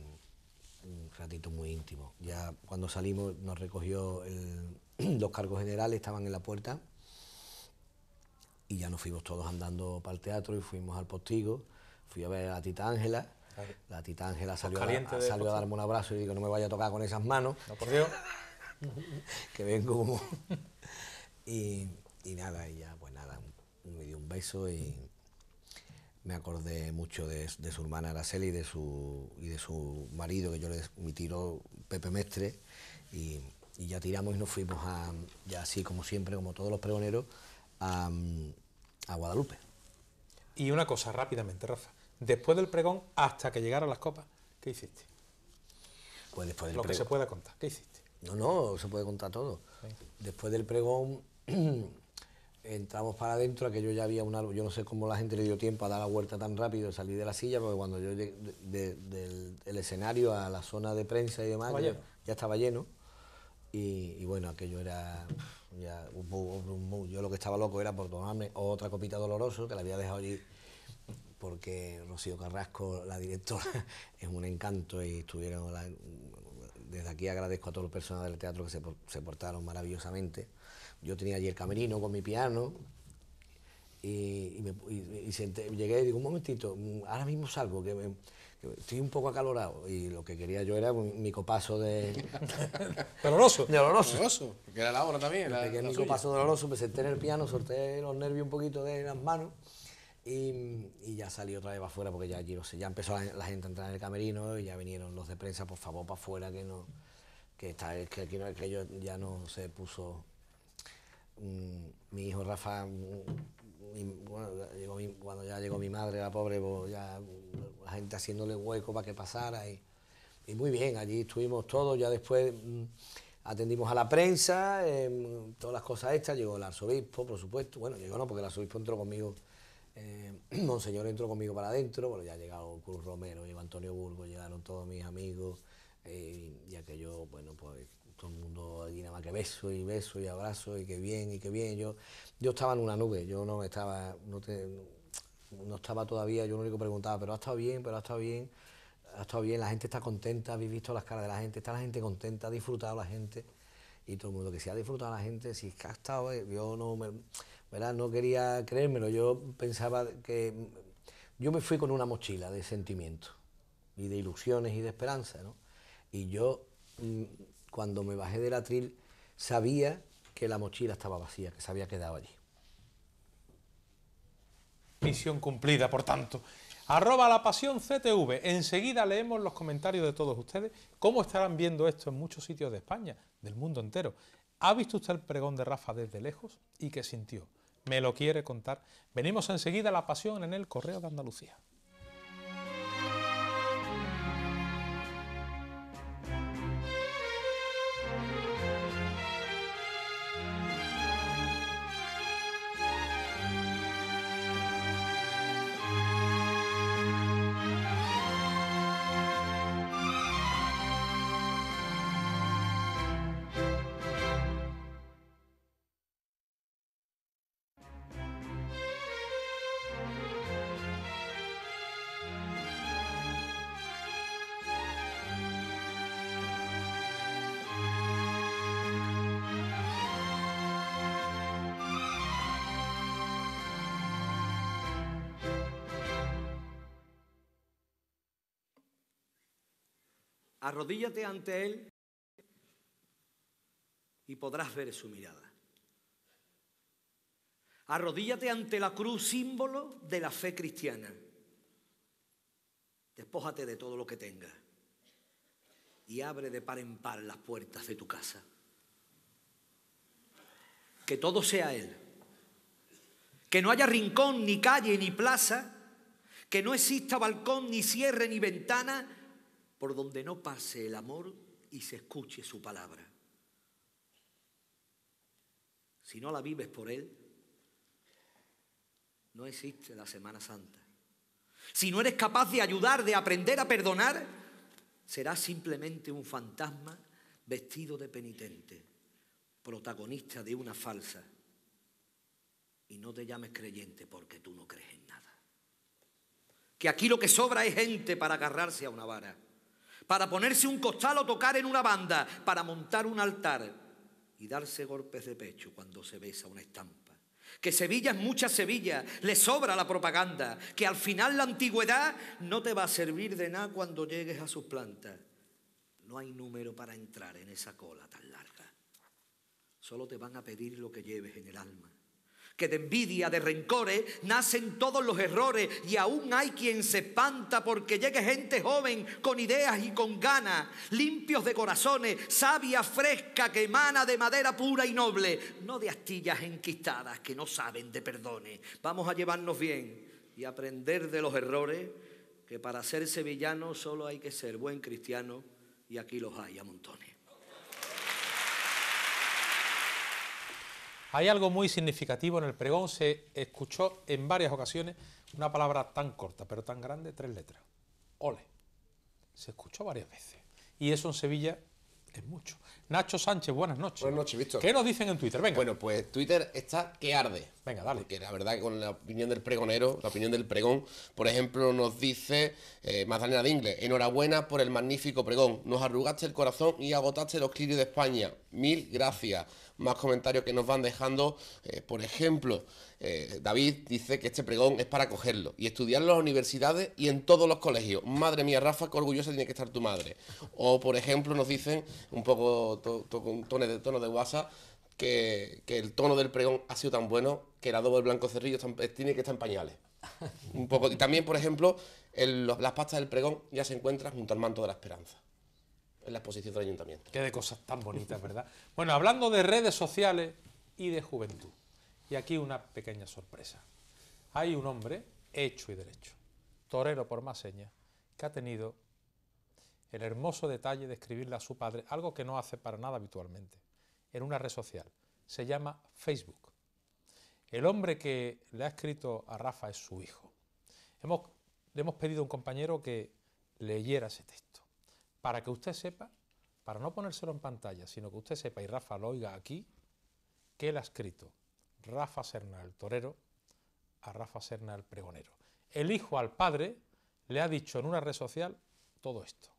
un ratito muy íntimo. Ya cuando salimos nos recogió [CLEARS THROAT] los cargos generales, estaban en la puerta y ya nos fuimos todos andando para el teatro y fuimos al postigo. Fui a ver a la Tita Ángela. La Tita Ángela salió, a, darme un abrazo y digo, no me vaya a tocar con esas manos. No, por Dios. [LAUGHS] que vengo como... [LAUGHS] y, y nada, y ya, bueno, pues me dio un beso y me acordé mucho de, su hermana Araceli y de su, de su marido, que yo le mi tiro Pepe Mestre, y, ya tiramos y nos fuimos a, ya así como siempre, como todos los pregoneros, a, Guadalupe. Y una cosa rápidamente, Rafa, después del pregón hasta que llegaron las copas, ¿qué hiciste? Pues después del Lo que se pueda contar, ¿qué hiciste? No, no, se puede contar todo. Después del pregón [CLEARS THROAT] entramos para adentro, aquello ya había un árbol, yo no sé cómo la gente le dio tiempo a dar la vuelta tan rápido, salir de la silla, porque cuando yo llegué del escenario a la zona de prensa y demás, ya, estaba lleno, y, bueno, aquello era un yo lo que estaba loco era por tomarme otra copita dolorosa, que la había dejado allí, porque Rocío Carrasco, la directora, [LAUGHS] es un encanto, y estuvieron, desde aquí agradezco a todos los personajes del teatro que se portaron maravillosamente, yo tenía allí el camerino con mi piano y, llegué y digo, un momentito, ahora mismo salgo, que, me, estoy un poco acalorado. Y lo que quería yo era mi micopaso de... [LAUGHS] doloroso. de doloroso. que era la hora también. doloroso, me senté en el piano, solté los nervios un poquito de las manos. Y, ya salí otra vez para afuera porque ya allí, sé, ya empezó la, gente a entrar en el camerino y ya vinieron los de prensa, por favor, para afuera, que no, que está, que, ya no se puso mi hijo Rafa, bueno, cuando ya llegó mi madre, la pobre, pues ya la gente haciéndole hueco para que pasara. Y, muy bien, allí estuvimos todos, ya después mm, atendimos a la prensa, em, todas las cosas estas, llegó el arzobispo, por supuesto, bueno, llegó no, porque el arzobispo entró conmigo, em, [CLEARS THROAT] Monseñor entró conmigo para adentro, bueno, ya llegado Cruz Romero, llegó Antonio Burgo, llegaron todos mis amigos, eh, ya que yo bueno, pues todo el mundo nada más que beso y beso y abrazo y qué bien y qué bien. Yo, yo estaba en una nube, yo no estaba, no, no estaba todavía, yo lo único preguntaba, pero ha estado bien, pero ha estado bien, ha estado bien, la gente está contenta, habéis visto las caras de la gente, está la gente contenta, ha disfrutado la gente y todo el mundo que se ha disfrutado la gente, si es ha estado, eh, yo no, me, ¿verdad? no quería creérmelo, yo pensaba que yo me fui con una mochila de sentimientos y de ilusiones y de esperanza, ¿no? Y yo mm, cuando me bajé del atril, sabía que la mochila estaba vacía, que se había quedado allí. Misión cumplida, por tanto. Arroba la pasión CTV. Enseguida leemos los comentarios de todos ustedes. ¿Cómo estarán viendo esto en muchos sitios de España, del mundo entero? ¿Ha visto usted el pregón de Rafa desde lejos? ¿Y qué sintió? ¿Me lo quiere contar? Venimos enseguida a la pasión en el Correo de Andalucía. Arrodíllate ante Él y podrás ver su mirada. Arrodíllate ante la cruz, símbolo de la fe cristiana. Despójate de todo lo que tengas y abre de par en par las puertas de tu casa. Que todo sea Él. Que no haya rincón, ni calle, ni plaza. Que no exista balcón, ni cierre, ni ventana por donde no pase el amor y se escuche su palabra. Si no la vives por Él, no existe la Semana Santa. Si no eres capaz de ayudar, de aprender a perdonar, serás simplemente un fantasma vestido de penitente, protagonista de una falsa. Y no te llames creyente porque tú no crees en nada. Que aquí lo que sobra es gente para agarrarse a una vara para ponerse un costal o tocar en una banda, para montar un altar y darse golpes de pecho cuando se besa una estampa. Que Sevilla es mucha Sevilla, le sobra la propaganda, que al final la antigüedad no te va a servir de nada cuando llegues a sus plantas. No hay número para entrar en esa cola tan larga. Solo te van a pedir lo que lleves en el alma que de envidia, de rencores, nacen todos los errores y aún hay quien se espanta porque llegue gente joven con ideas y con ganas, limpios de corazones, sabia fresca que emana de madera pura y noble, no de astillas enquistadas que no saben de perdones. Vamos a llevarnos bien y aprender de los errores que para ser sevillano solo hay que ser buen cristiano y aquí los hay a montones. Hay algo muy significativo en el pregón, se escuchó en varias ocasiones una palabra tan corta pero tan grande, tres letras. Ole. Se escuchó varias veces. Y eso en Sevilla es mucho. Nacho Sánchez, buenas noches. Buenas noches, Víctor. ¿Qué nos dicen en Twitter? Venga. Bueno, pues Twitter está que arde. Venga, dale. Porque la verdad que con la opinión del pregonero, la opinión del pregón, por ejemplo, nos dice eh, de Dingle, enhorabuena por el magnífico pregón. Nos arrugaste el corazón y agotaste los clirios de España. Mil gracias más comentarios que nos van dejando. Eh, por ejemplo, eh, David dice que este pregón es para cogerlo y estudiarlo en las universidades y en todos los colegios. Madre mía, Rafa, qué orgullosa tiene que estar tu madre. O, por ejemplo, nos dicen, un poco con tono de, tono de WhatsApp, que, el tono del pregón ha sido tan bueno que el adobo del blanco cerrillo eh, tiene que estar en pañales. Un poco. Y también, por ejemplo, las pastas del pregón ya se encuentran junto al manto de la esperanza en la exposición del ayuntamiento. Qué de cosas tan bonitas, ¿verdad? [LAUGHS] bueno, hablando de redes sociales y de juventud. Y aquí una pequeña sorpresa. Hay un hombre hecho y derecho, torero por más señas, que ha tenido el hermoso detalle de escribirle a su padre algo que no hace para nada habitualmente, en una red social. Se llama Facebook. El hombre que le ha escrito a Rafa es su hijo. Hemos, le hemos pedido a un compañero que leyera ese texto para que usted sepa, para no ponérselo en pantalla, sino que usted sepa, y Rafa lo oiga aquí, que él ha escrito Rafa Serna el torero a Rafa Serna el pregonero. El hijo al padre le ha dicho en una red social todo esto.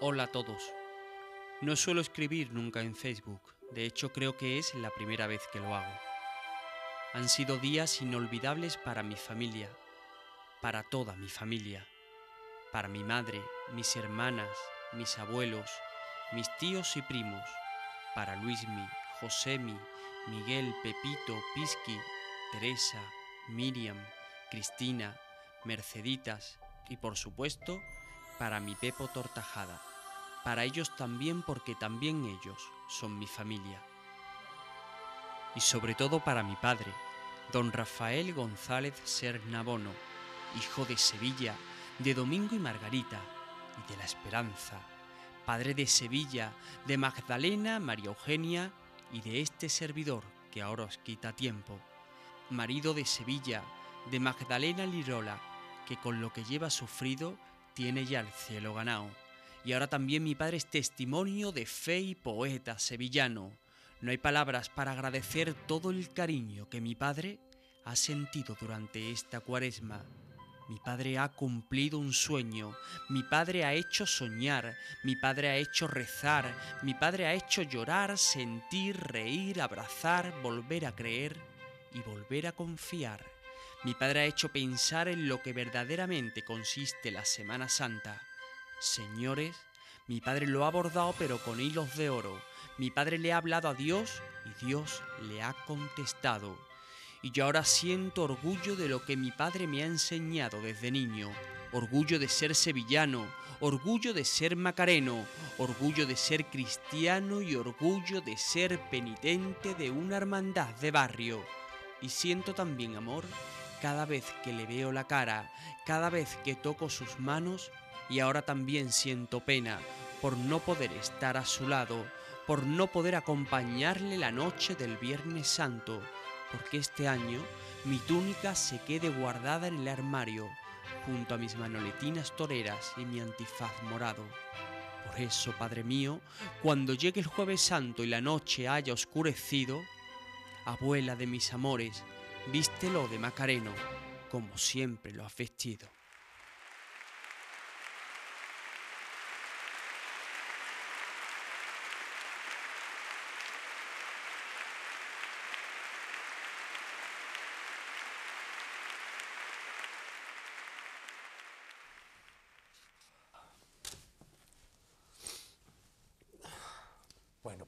Hola a todos. No suelo escribir nunca en Facebook, de hecho creo que es la primera vez que lo hago. Han sido días inolvidables para mi familia, para toda mi familia, para mi madre, mis hermanas, mis abuelos, mis tíos y primos, para Luismi, Josemi, Miguel, Pepito, Pisqui, Teresa, Miriam, Cristina, Merceditas y por supuesto para mi Pepo Tortajada. Para ellos también porque también ellos son mi familia. Y sobre todo para mi padre, don Rafael González Sernabono hijo de Sevilla, de Domingo y Margarita, y de la Esperanza, padre de Sevilla, de Magdalena, María Eugenia, y de este servidor que ahora os quita tiempo, marido de Sevilla, de Magdalena Lirola, que con lo que lleva sufrido tiene ya el cielo ganado. Y ahora también mi padre es testimonio de fe y poeta sevillano. No hay palabras para agradecer todo el cariño que mi padre ha sentido durante esta cuaresma. Mi padre ha cumplido un sueño, mi padre ha hecho soñar, mi padre ha hecho rezar, mi padre ha hecho llorar, sentir, reír, abrazar, volver a creer y volver a confiar. Mi padre ha hecho pensar en lo que verdaderamente consiste la Semana Santa. Señores, mi padre lo ha abordado pero con hilos de oro. Mi padre le ha hablado a Dios y Dios le ha contestado y yo ahora siento orgullo de lo que mi padre me ha enseñado desde niño. Orgullo de ser sevillano, orgullo de ser macareno, orgullo de ser cristiano y orgullo de ser penitente de una hermandad de barrio. Y siento también amor cada vez que le veo la cara, cada vez que toco sus manos y ahora también siento pena por no poder estar a su lado, por no poder acompañarle la noche del Viernes Santo porque este año mi túnica se quede guardada en el armario, junto a mis manoletinas toreras y mi antifaz morado. Por eso, Padre mío, cuando llegue el jueves santo y la noche haya oscurecido, abuela de mis amores, vístelo de Macareno, como siempre lo has vestido.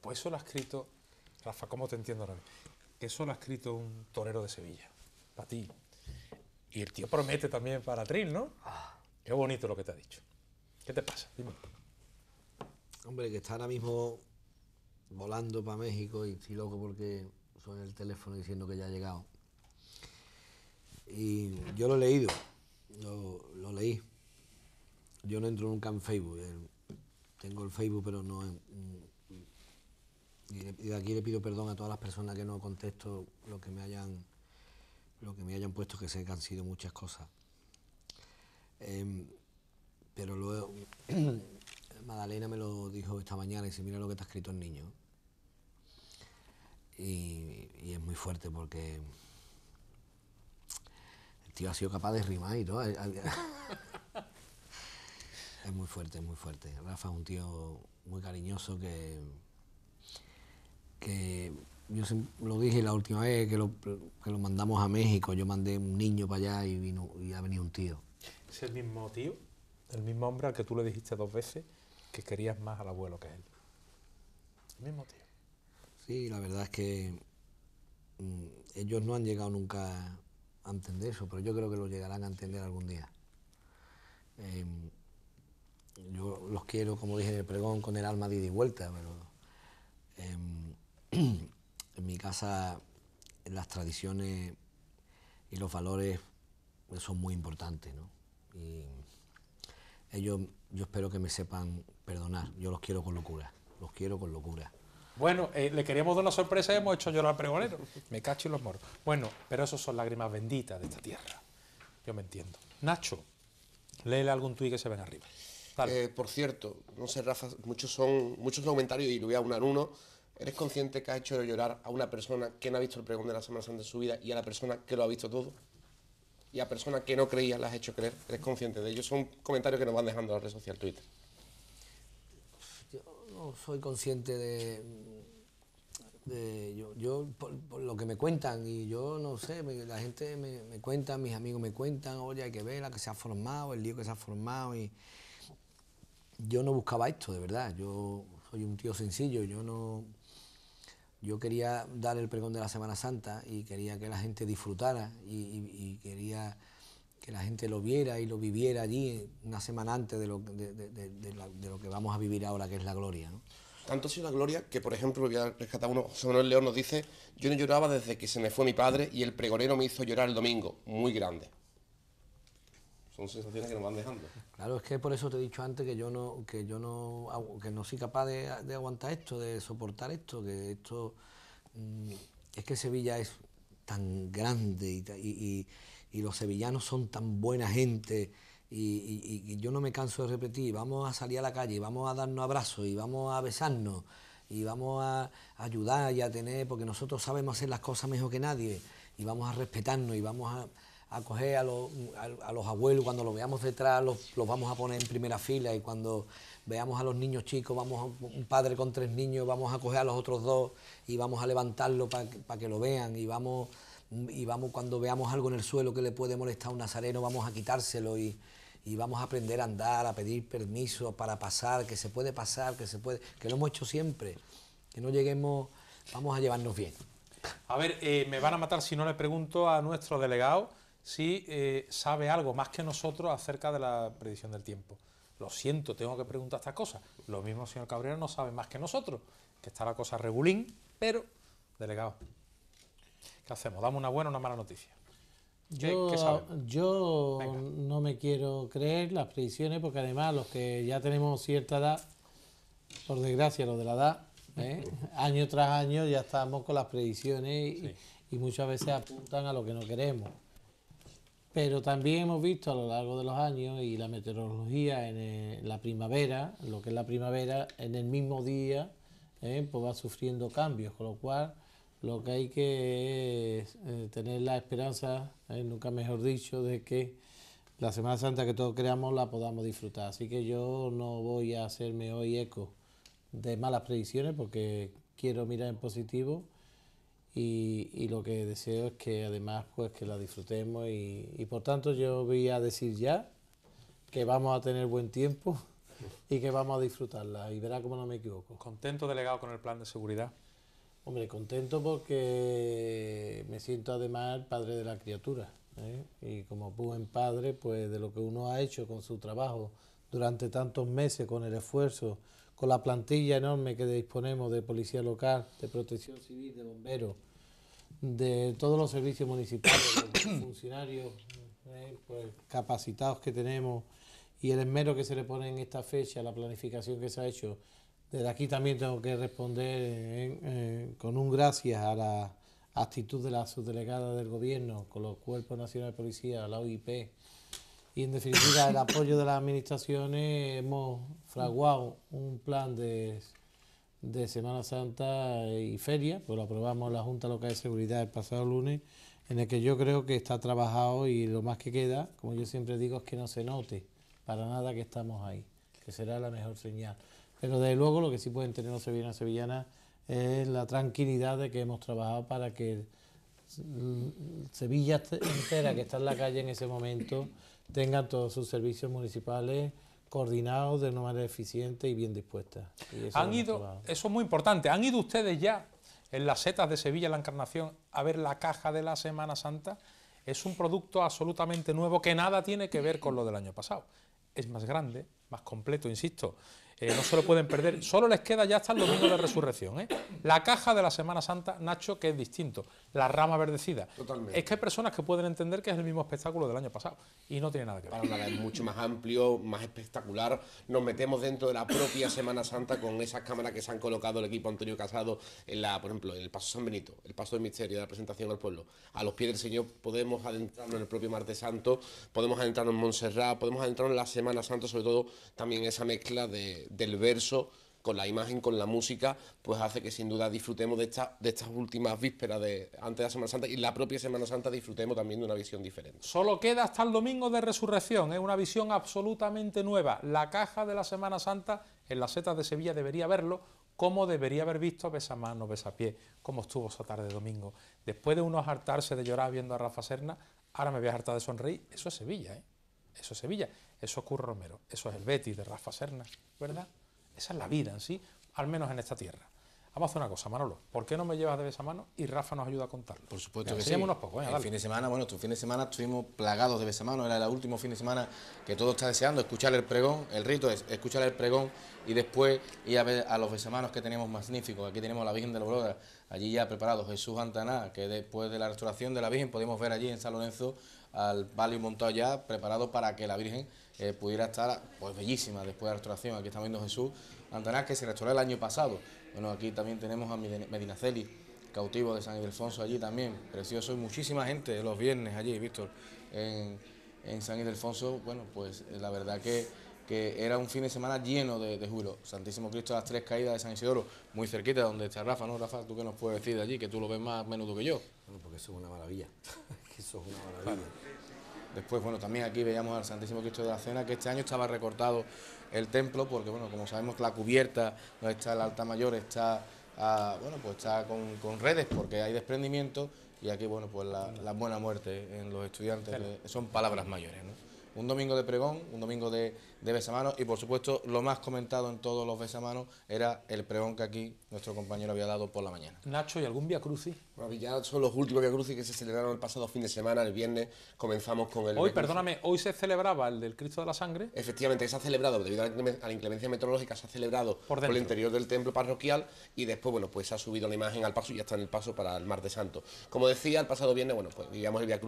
Pues eso lo ha escrito, Rafa, ¿cómo te entiendo ahora? Eso lo ha escrito un torero de Sevilla, para ti. Y el tío promete también para Tril, ¿no? Ah. Qué bonito lo que te ha dicho. ¿Qué te pasa? Dime. Hombre, que está ahora mismo volando para México y estoy loco porque suena el teléfono diciendo que ya ha llegado. Y yo lo he leído, lo, lo leí. Yo no entro nunca en Facebook. Eh. Tengo el Facebook, pero no, y de aquí le pido perdón a todas las personas que no contesto lo que me hayan, lo que me hayan puesto, que sé que han sido muchas cosas. Em, pero luego [CLEARS THROAT] Madalena me lo dijo esta mañana y dice, mira lo que te ha escrito el niño. Y, y, es muy fuerte porque el tío ha sido capaz de rimar y todo. [LAUGHS] es muy fuerte, es muy fuerte. Rafa es un tío muy cariñoso que que yo lo dije la última vez que lo, mandamos a México, yo mandé un niño para allá y vino y ha venido un tío. Es el mismo tío, el mismo hombre al que tú le dijiste dos veces que querías más al abuelo que él. El mismo tío. Sí, la verdad es que mm, ellos no han llegado nunca a entender eso, pero yo creo que lo llegarán a entender algún día. Em, yo los quiero, como dije en el pregón, con el alma de ida y vuelta, pero... Em, en mi casa las tradiciones y los valores son muy importantes, ¿no? Y ellos, yo espero que me sepan perdonar, yo los quiero con locura, los quiero con locura. Bueno, eh, le queríamos dar una sorpresa y hemos hecho llorar al pregonero. Me cacho y los moros. Bueno, pero esos son lágrimas benditas de esta tierra. Yo me entiendo. Nacho, léele algún tuit que se ven arriba. Eh, por cierto, no sé, Rafa, muchos son muchos comentarios y lo voy a unar uno. ¿Eres consciente que has hecho llorar a una persona que no ha visto el pregón de la Semana Santa en su vida y a la persona que lo ha visto todo? Y a personas que no creía las has hecho creer. ¿Eres consciente de ello? Son comentarios que nos van dejando en la red social Twitter. Yo no soy consciente de... yo, por, lo que me cuentan, y yo no sé, la gente me, me, cuenta, mis amigos me cuentan, oye, hay que ver la que se ha formado, el lío que se ha formado, y yo no buscaba esto, de verdad. Yo soy un tío sencillo, yo no yo quería dar el pregón de la Semana Santa y quería que la gente disfrutara y, quería que la gente lo viera y lo viviera allí una semana antes de lo, que vamos a vivir ahora, que es la gloria. Tanto ha sido la gloria que, por ejemplo, voy a uno, José Manuel León nos dice, yo no lloraba desde que se me fue mi padre y el pregonero me hizo llorar el domingo, muy grande son sensaciones que nos van dejando. Claro, es que por eso te he dicho antes que yo no, que yo no, que no soy capaz de, aguantar esto, de soportar esto, que esto mm, es que Sevilla es tan grande y, los sevillanos son tan buena gente. Y, y, yo no me canso de repetir, vamos a salir a la calle, vamos a darnos abrazos y vamos a besarnos y vamos a ayudar y a tener, porque nosotros sabemos hacer las cosas mejor que nadie y vamos a respetarnos y vamos a, a coger a los, a, los abuelos, cuando los veamos detrás, los, vamos a poner en primera fila y cuando veamos a los niños chicos, vamos a, un padre con tres niños, vamos a coger a los otros dos y vamos a levantarlo para que, lo vean y vamos, y vamos cuando veamos algo en el suelo que le puede molestar a un nazareno, vamos a quitárselo y, vamos a aprender a andar, a pedir permiso para pasar, que se puede pasar, que se puede, que lo hemos hecho siempre, que no lleguemos, vamos a llevarnos bien. A ver, eh, me van a matar si no le pregunto a nuestro delegado si eh, sabe algo más que nosotros acerca de la predicción del tiempo. Lo siento, tengo que preguntar estas cosas. Lo mismo el señor Cabrera no sabe más que nosotros, que está la cosa regulín, pero delegado. ¿Qué hacemos? ¿Damos una buena o una mala noticia? yo, no me quiero creer las predicciones porque además los que ya tenemos cierta edad, por desgracia los de la edad, ¿eh? [LAUGHS] año tras año ya estamos con las predicciones y muchas veces apuntan a lo que no queremos. Pero también hemos visto a lo largo de los años y la meteorología en eh, la primavera, lo que es la primavera, en el mismo día, eh, pues va sufriendo cambios, con lo cual lo que hay que eh, tener la esperanza, nunca mejor dicho, de que la Semana Santa que todos creamos la podamos disfrutar. Así que yo no voy a hacerme hoy eco de malas predicciones porque quiero mirar en positivo y, lo que deseo es que además pues que la disfrutemos y, por tanto yo voy a decir ya que vamos a tener buen tiempo y que vamos a disfrutarla y verá cómo no me equivoco. ¿Contento delegado con el plan de seguridad? Hombre, contento porque me siento además padre de la criatura ¿eh? y como buen padre pues de lo que uno ha hecho con su trabajo durante tantos meses con el esfuerzo, con la plantilla enorme que disponemos de policía local, de protección civil, de bomberos, de todos los servicios municipales, los [COUGHS] funcionarios eh, pues, capacitados que tenemos y el esmero que se le pone en esta fecha, la planificación que se ha hecho. Desde aquí también tengo que responder eh, con un gracias a la actitud de la subdelegada del gobierno, con los cuerpos nacionales de policía, la OIP, y en definitiva el [COUGHS] apoyo de las administraciones hemos fraguado un plan de de Semana Santa y feria, pues lo aprobamos la Junta Local de Seguridad el pasado lunes, en el que yo creo que está trabajado y lo más que queda, como yo siempre digo, es que no se note para nada que estamos ahí, que será la mejor señal. Pero desde luego lo que sí pueden tener los sevillanos sevillanas es la tranquilidad de que hemos trabajado para que Sevilla entera que está en la calle en ese momento tenga todos sus servicios municipales coordinados de una manera eficiente y bien dispuesta. eso, Han ido, eso es muy importante. ¿Han ido ustedes ya en las setas de Sevilla, la Encarnación, a ver la caja de la Semana Santa? Es un producto absolutamente nuevo que nada tiene que ver con lo del año pasado. Es más grande, más completo, insisto. Eh, no se lo pueden perder. Solo les queda ya hasta el domingo de resurrección. ¿eh? La caja de la Semana Santa, Nacho, que es distinto la rama verdecida. Es que hay personas que pueden entender que es el mismo espectáculo del año pasado y no tiene nada que ver. Para nada, es mucho más amplio, más espectacular. Nos metemos dentro de la propia Semana Santa con esas cámaras que se han colocado el equipo Antonio Casado en la, por ejemplo, en el Paso San Benito, el Paso del Misterio, de la presentación al pueblo. A los pies del Señor podemos adentrarnos en el propio Martes Santo, podemos adentrarnos en Montserrat, podemos adentrarnos en la Semana Santa, sobre todo también esa mezcla del verso con la imagen, con la música, pues hace que sin duda disfrutemos de, estas últimas vísperas de antes de la Semana Santa y la propia Semana Santa disfrutemos también de una visión diferente. Solo queda hasta el domingo de resurrección, es ¿eh? una visión absolutamente nueva. La caja de la Semana Santa en las setas de Sevilla debería verlo como debería haber visto Besamano, Besapié, como estuvo esa tarde de domingo. Después de unos hartarse de llorar viendo a Rafa Serna, ahora me voy a hartar de sonreír. Eso es Sevilla, ¿eh? Eso es Sevilla, eso es Curro Romero, eso es el Betty de Rafa Serna, ¿verdad? Esa es la vida en sí, al menos en esta tierra. Vamos a hacer una cosa, Manolo. ¿Por qué no me llevas de besa mano y Rafa nos ayuda a contarlo? Por supuesto que sí. unos pocos. el fin de semana, bueno, tu fin de semana estuvimos plagados de besamanos. Era el último fin de semana que todo está deseando, escuchar el pregón. El rito es escuchar el pregón y después ir a ver a los besamanos que tenemos magníficos. Aquí tenemos a la Virgen de la Aurora, allí ya preparado Jesús Antaná, que después de la restauración de la Virgen podemos ver allí en San Lorenzo al Valle montado ya, preparado para que la Virgen eh, pudiera estar pues bellísima después de la restauración. Aquí estamos viendo Jesús ...antanás que se restauró el año pasado. Bueno, aquí también tenemos a Medinaceli, cautivo de San Ildefonso allí también, precioso, y muchísima gente los viernes allí, Víctor, en, San Ildefonso, bueno, pues eh, la verdad que que era un fin de semana lleno de, de juro. Santísimo Cristo a las Tres Caídas de San Isidoro, muy cerquita donde está Rafa, ¿no, Rafa? ¿Tú qué nos puedes decir de allí? Que tú lo ves más menudo que yo. Bueno, porque eso es una maravilla. [LAUGHS] eso es una maravilla. Después, bueno, también aquí veíamos al Santísimo Cristo de la Cena, que este año estaba recortado el templo, porque, bueno, como sabemos, la cubierta donde está el alta mayor está, bueno, pues está con, redes, porque hay desprendimiento, y aquí, bueno, pues la, buena muerte en los estudiantes son palabras mayores, ¿no? Un domingo de pregón, un domingo de, de besamanos y por supuesto lo más comentado en todos los besamanos era el pregón que aquí nuestro compañero había dado por la mañana. Nacho, ¿y algún Via Crucis? Bueno, ya son los últimos Via Crucis que se celebraron el pasado fin de semana, el viernes comenzamos con el... Hoy, perdóname, hoy se celebraba el del Cristo de la Sangre. Efectivamente, se ha celebrado, debido a la inclemencia meteorológica, se ha celebrado por, el interior del templo parroquial y después, bueno, pues se ha subido la imagen al paso y ya está en el paso para el Mar de santo. Como decía, el pasado viernes, bueno, pues vivíamos el Via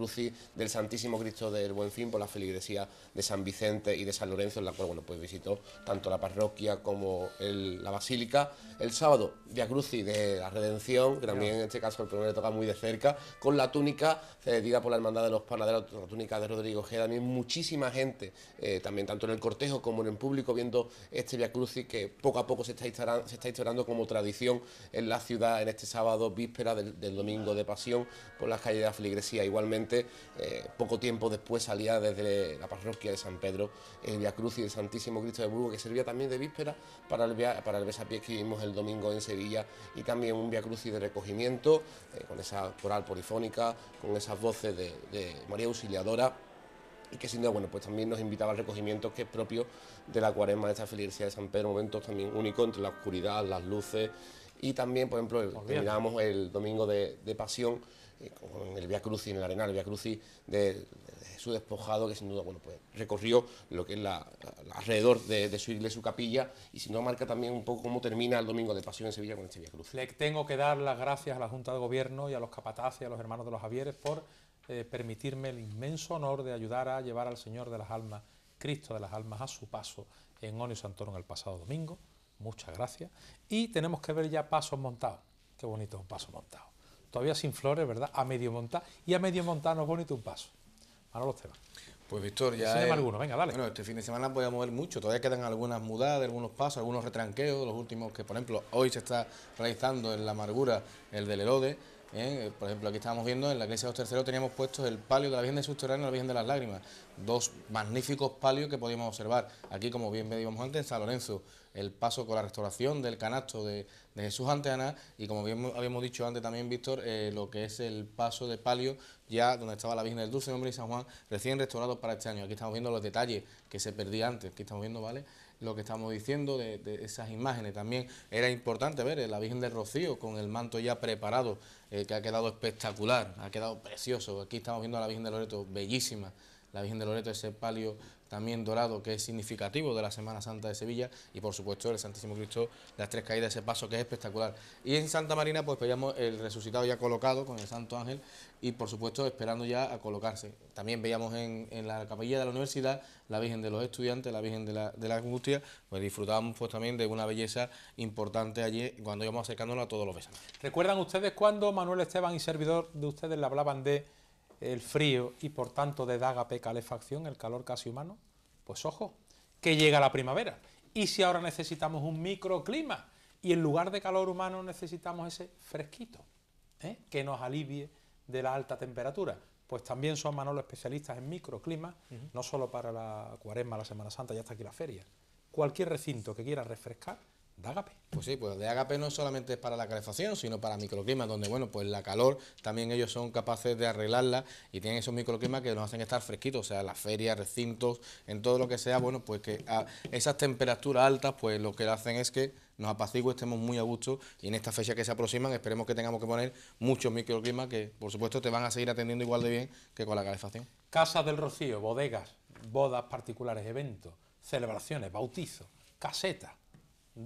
del Santísimo Cristo del Buen Fin por la feligresía de San Vicente y de San Lorenzo la bueno, pues visitó tanto la parroquia como la basílica. El sábado, Via y de la Redención, que también en este caso el primero le toca muy de cerca, con la túnica cedida por la Hermandad de los Panaderos, la túnica de Rodrigo G. También muchísima gente, eh, también tanto en el cortejo como en el público, viendo este Via cruci que poco a poco se está instaurando, como tradición en la ciudad en este sábado, víspera del, domingo de Pasión, por las calles de la Filigresía Igualmente, eh, poco tiempo después salía desde la parroquia de San Pedro el Via Cruz de Santísimo Cristo de Burgos, que servía también de víspera para el, para el besapiés que vimos el domingo en Sevilla, y también un Via de recogimiento, eh, con esa coral polifónica, con esas voces de, María Auxiliadora y que sin duda, bueno, pues también nos invitaba al recogimiento que es propio de la cuaresma de esta Felicidad de San Pedro, ...momento también único entre la oscuridad, las luces y también, por ejemplo, el, el domingo de, Pasión eh, con el Via y en el Arenal, el Via Crucis de su despojado, que sin duda bueno, pues, recorrió lo que es la, alrededor de, su iglesia, su capilla, y si no marca también un poco cómo termina el domingo de Pasión en Sevilla con este Vía Cruz. Le tengo que dar las gracias a la Junta de Gobierno y a los capataces a los hermanos de los Javieres por eh, permitirme el inmenso honor de ayudar a llevar al Señor de las Almas, Cristo de las Almas, a su paso en Onio Santorón el pasado domingo. Muchas gracias. Y tenemos que ver ya pasos montados. Qué bonito un paso montado todavía sin flores, ¿verdad? A medio montado. Y a medio montar no es bonito un paso. Ahora los temas. Pues Víctor, ya... venga, Bueno, este fin de semana voy a mover mucho, todavía quedan algunas mudas, algunos pasos, algunos retranqueos, los últimos que, por ejemplo, hoy se está realizando en La Amargura, el del Herode, ¿eh? Por ejemplo, aquí estábamos viendo en la iglesia de los terceros teníamos puestos el palio de la Virgen de Subterráneo y la Virgen de las Lágrimas, dos magníficos palios que podíamos observar aquí, como bien veíamos antes, en San Lorenzo, el paso con la restauración del canasto de, Jesús ante y como habíamos dicho antes también, Víctor, eh, lo que es el paso de palio ya donde estaba la Virgen del Dulce Nombre y San Juan recién restaurado para este año. Aquí estamos viendo los detalles que se perdía antes, aquí estamos viendo, ¿vale? Lo que estamos diciendo de, esas imágenes. También era importante ver eh, la Virgen del Rocío con el manto ya preparado, eh, que ha quedado espectacular, ha quedado precioso. Aquí estamos viendo a la Virgen de Loreto, bellísima la Virgen de Loreto, ese palio también dorado que es significativo de la Semana Santa de Sevilla y por supuesto el Santísimo Cristo, las tres caídas, ese paso que es espectacular. Y en Santa Marina pues veíamos el resucitado ya colocado con el Santo Ángel y por supuesto esperando ya a colocarse. También veíamos en, la capilla de la universidad la Virgen de los Estudiantes, la Virgen de la, de la Angustia, pues disfrutábamos pues también de una belleza importante allí cuando íbamos acercándonos a todos los besos. ¿Recuerdan ustedes cuando Manuel Esteban y servidor de ustedes le hablaban de el frío y por tanto de dágape calefacción, el calor casi humano, pues ojo, que llega la primavera. Y si ahora necesitamos un microclima y en lugar de calor humano necesitamos ese fresquito, ¿eh? que nos alivie de la alta temperatura. Pues también son Manolo especialistas en microclima, no solo para la cuaresma, la Semana Santa, ya está aquí la feria. Cualquier recinto que quiera refrescar, de Agape. Pues sí, pues de Agape no solamente es para la calefacción, sino para microclimas, donde bueno, pues la calor también ellos son capaces de arreglarla y tienen esos microclimas que nos hacen estar fresquitos, o sea, las ferias, recintos, en todo lo que sea, bueno, pues que esas temperaturas altas, pues lo que hacen es que nos apacigua, estemos muy a gusto y en esta fecha que se aproximan esperemos que tengamos que poner muchos microclimas que por supuesto te van a seguir atendiendo igual de bien que con la calefacción. Casas del Rocío, bodegas, bodas particulares, eventos, celebraciones, bautizos, casetas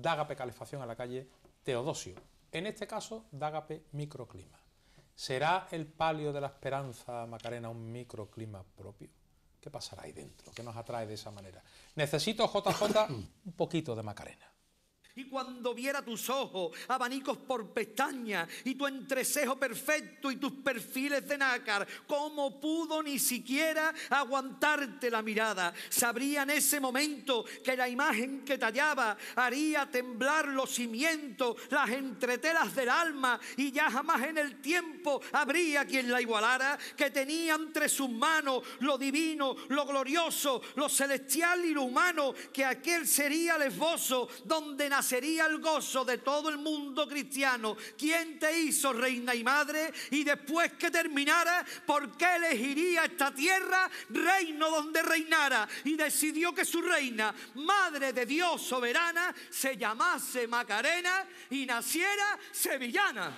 Dágape Calefacción a la calle Teodosio. En este caso, Dágape Microclima. ¿Será el palio de la esperanza, Macarena, un microclima propio? ¿Qué pasará ahí dentro? ¿Qué nos atrae de esa manera? Necesito, JJ, un poquito de Macarena. Y cuando viera tus ojos, abanicos por pestaña, y tu entrecejo perfecto y tus perfiles de nácar, ¿cómo pudo ni siquiera aguantarte la mirada? Sabría en ese momento que la imagen que tallaba haría temblar los cimientos, las entretelas del alma y ya jamás en el tiempo habría quien la igualara, que tenía entre sus manos lo divino, lo glorioso, lo celestial y lo humano, que aquel sería el esbozo donde nació sería el gozo de todo el mundo cristiano. ¿Quién te hizo reina y madre? Y después que terminara, ¿por qué elegiría esta tierra reino donde reinara? Y decidió que su reina, madre de Dios soberana, se llamase Macarena y naciera sevillana.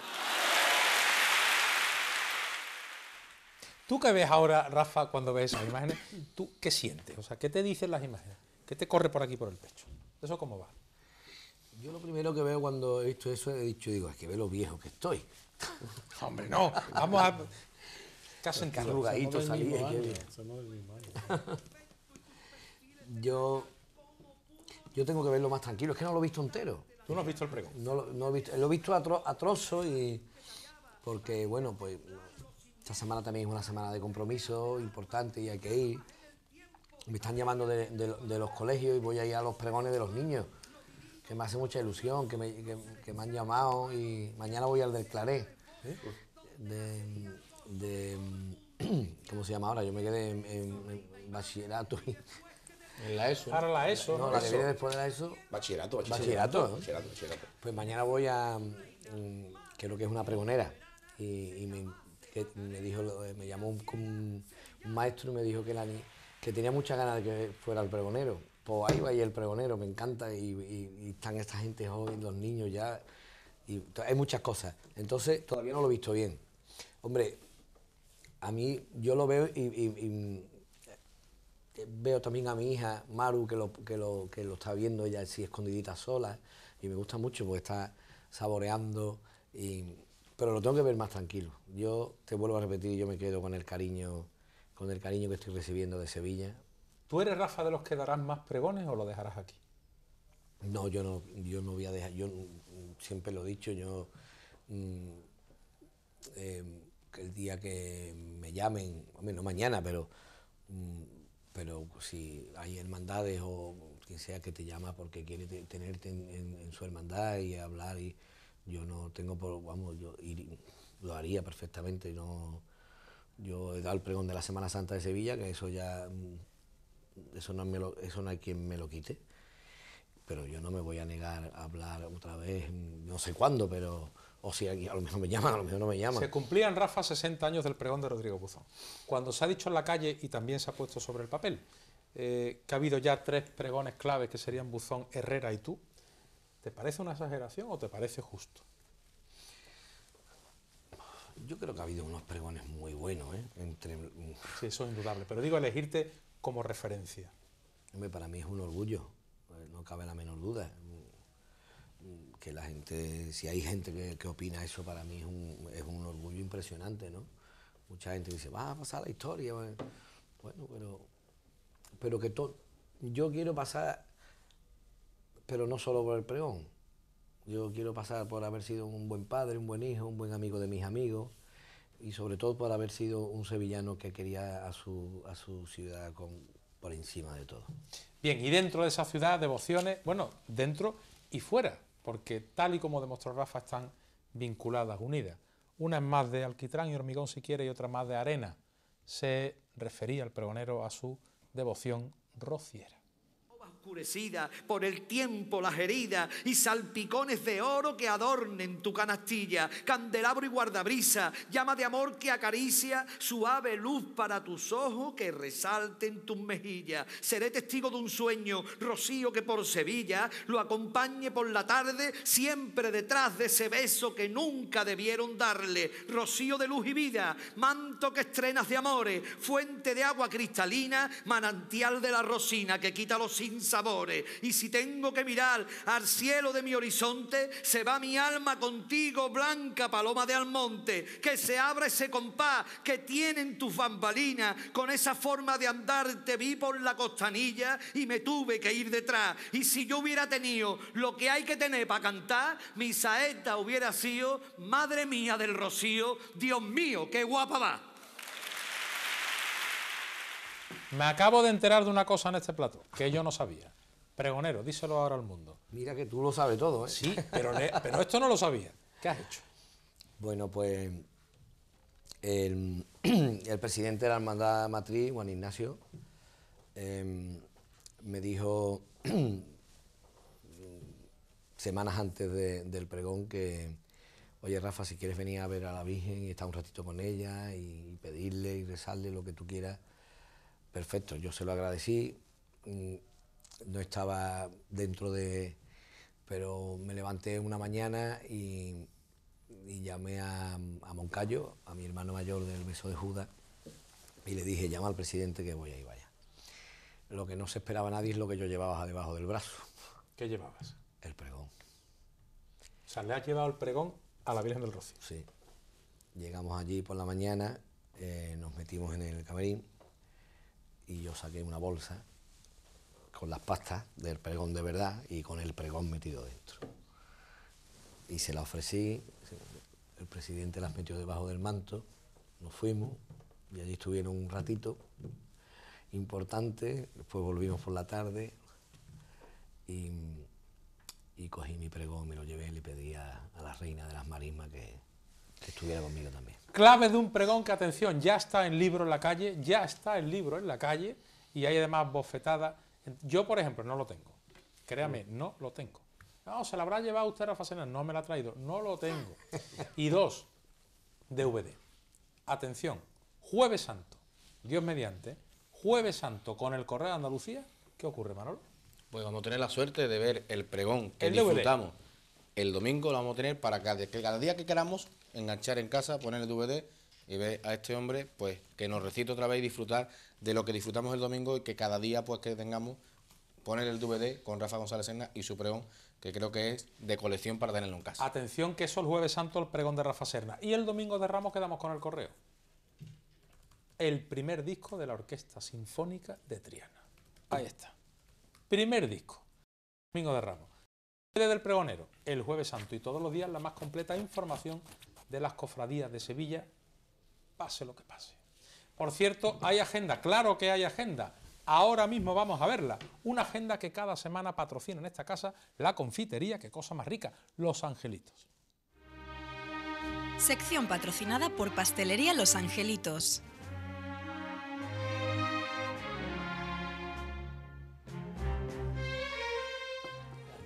¿Tú que ves ahora, Rafa, cuando ves esas imágenes? ¿Tú qué sientes? O sea, ¿qué te dicen las imágenes? ¿Qué te corre por aquí por el pecho? ¿Eso cómo va? Yo lo primero que veo cuando he visto eso, he dicho, digo, es que ve lo viejo que estoy. [LAUGHS] Hombre, no, vamos a... ¿Qué has sentido? yo, yo tengo que verlo más tranquilo, es que no lo he visto entero. ¿Tú no has visto el pregón? No, lo, he visto, lo he visto a, trozo y... Porque, bueno, pues esta semana también es una semana de compromiso importante y hay que ir. Me están llamando de los colegios y voy a ir a los pregones de los niños que me hace mucha ilusión, que me, que, me han llamado y mañana voy al del Claré. De, de, mm, [CLEARS THROAT] ¿Cómo se llama ahora? Yo me quedé en, bachillerato. en la ESO. Ahora la ESO. No, la que después de la ESO. Bachillerato, bachillerato. Bachillerato, bachillerato, Pues mañana voy a, creo mm, que es una pregonera, y, me, me, dijo, me llamó un, maestro y me dijo que, la, que tenía muchas ganas de que fuera el pregonero pues ahí va y el pregonero, me encanta, y, están esta gente joven, los niños ya, y hay muchas cosas. Entonces, todavía no lo he visto bien. Hombre, a mí, yo lo veo y, mm, veo también a mi hija Maru que lo, que lo, está viendo ella así escondidita sola y me gusta mucho porque está saboreando y, pero lo tengo que ver más tranquilo. Yo te vuelvo a repetir, yo me quedo con el cariño, con el cariño que estoy recibiendo de Sevilla, ¿Tú eres Rafa de los que darás más pregones o lo dejarás aquí? No, yo no, yo no voy a dejar, yo siempre lo he dicho, yo mm, em, el día que me llamen, no mañana, pero mm, pero si hay hermandades o quien sea que te llama porque quiere tenerte en, su hermandad y hablar y yo no tengo por vamos yo lo haría perfectamente no yo he dado el pregón de la Semana Santa de Sevilla que eso ya mm, eso no, eso no hay quien me lo quite, pero yo no me voy a negar a hablar otra vez, no sé cuándo, pero o si a lo mejor me llaman, a lo mejor no me llaman. Se cumplían, Rafa, 60 años del pregón de Rodrigo Buzón. Cuando se ha dicho en la calle y también se ha puesto sobre el papel eh, que ha habido ya tres pregones claves que serían Buzón, Herrera y tú, ¿te parece una exageración o te parece justo? Yo creo que ha habido unos pregones muy buenos, ¿eh? Entre... Sí, eso es indudable, pero digo elegirte como referencia? para mí es un orgullo, pues, no cabe la menor duda. Que la gente, si hay gente que, opina eso, para mí es un, orgullo impresionante, ¿no? Mucha gente dice, va a pasar la historia. Pues. Bueno, pero, que todo. Yo quiero pasar, pero no solo por el pregón. Yo quiero pasar por haber sido un buen padre, un buen hijo, un buen amigo de mis amigos y sobre todo por haber sido un sevillano que quería a su, ciudad por encima de todo. Bien, y dentro de esa ciudad, devociones, bueno, dentro y fuera, porque tal y como demostró Rafa, están vinculadas, unidas. Una es más de alquitrán y hormigón si quiere y otra más de arena. Se refería el pregonero a su devoción rociera por el tiempo las heridas y salpicones de oro que adornen tu canastilla, candelabro y guardabrisa, llama de amor que acaricia, suave luz para tus ojos que resalten tus mejillas. Seré testigo de un sueño, rocío que por Sevilla lo acompañe por la tarde, siempre detrás de ese beso que nunca debieron darle, rocío de luz y vida, manto que estrenas de amores, fuente de agua cristalina, manantial de la rocina que quita los y si tengo que mirar al cielo de mi horizonte, se va mi alma contigo, blanca paloma de Almonte, que se abra ese compás que tienen tus bambalinas. Con esa forma de andar te vi por la costanilla y me tuve que ir detrás. Y si yo hubiera tenido lo que hay que tener para cantar, mi saeta hubiera sido, madre mía del rocío, Dios mío, qué guapa va. Me acabo de enterar de una cosa en este plato, que yo no sabía. Pregonero, díselo ahora al mundo. Mira que tú lo sabes todo, ¿eh? Sí, pero, esto no lo sabía. ¿Qué has hecho? Bueno, pues el, [CLEARS THROAT] presidente de la Hermandad Matriz, Juan Ignacio, em, me dijo [CLEARS THROAT] semanas antes del pregón que, oye Rafa, si quieres venir a ver a la Virgen y estar un ratito con ella y pedirle y rezarle lo que tú quieras, perfecto, yo se lo agradecí, mm, no estaba dentro de... Pero me levanté una mañana y, llamé a, Moncayo, a mi hermano mayor del beso de Judas, y le dije, llama al presidente que voy a ir vaya. Lo que no se esperaba nadie es lo que yo llevaba debajo del brazo. ¿Qué llevabas? El pregón. O sea, le has llevado el pregón a la Virgen del Rocío. Sí. Llegamos allí por la mañana, eh, nos metimos en el camerín y yo saqué una bolsa con las pastas del pregón de verdad y con el pregón metido dentro. Y se la ofrecí, el presidente las metió debajo del manto, nos fuimos y allí estuvieron un ratito importante, después volvimos por la tarde y, cogí mi pregón, me lo llevé y le pedí a, la reina de las marismas que estuviera conmigo también clave de un pregón que, atención, ya está el libro en la calle, ya está el libro en la calle y hay además bofetadas. Yo, por ejemplo, no lo tengo. Créame, mm. no lo tengo. No, se la habrá llevado usted a Facena, no me la ha traído, no lo tengo. Y dos, DVD. Atención, jueves santo, Dios mediante, jueves santo con el Correo de Andalucía, ¿qué ocurre, Manolo? Pues vamos a tener la suerte de ver el pregón que disfrutamos. El domingo lo vamos a tener para que cada día que queramos enganchar en casa, poner el DVD y ver a este hombre pues que nos recite otra vez y disfrutar de lo que disfrutamos el domingo y que cada día pues que tengamos poner el DVD con Rafa González Serna y su pregón, que creo que es de colección para tenerlo en casa. Atención que eso el jueves santo el pregón de Rafa Serna. Y el domingo de Ramos quedamos con el correo. El primer disco de la Orquesta Sinfónica de Triana. Ahí está. Primer disco. Domingo de Ramos. Desde del pregonero, el jueves santo y todos los días la más completa información de las cofradías de Sevilla, pase lo que pase. Por cierto, hay agenda, claro que hay agenda. Ahora mismo vamos a verla. Una agenda que cada semana patrocina en esta casa la confitería, qué cosa más rica, Los Angelitos. Sección patrocinada por Pastelería Los Angelitos.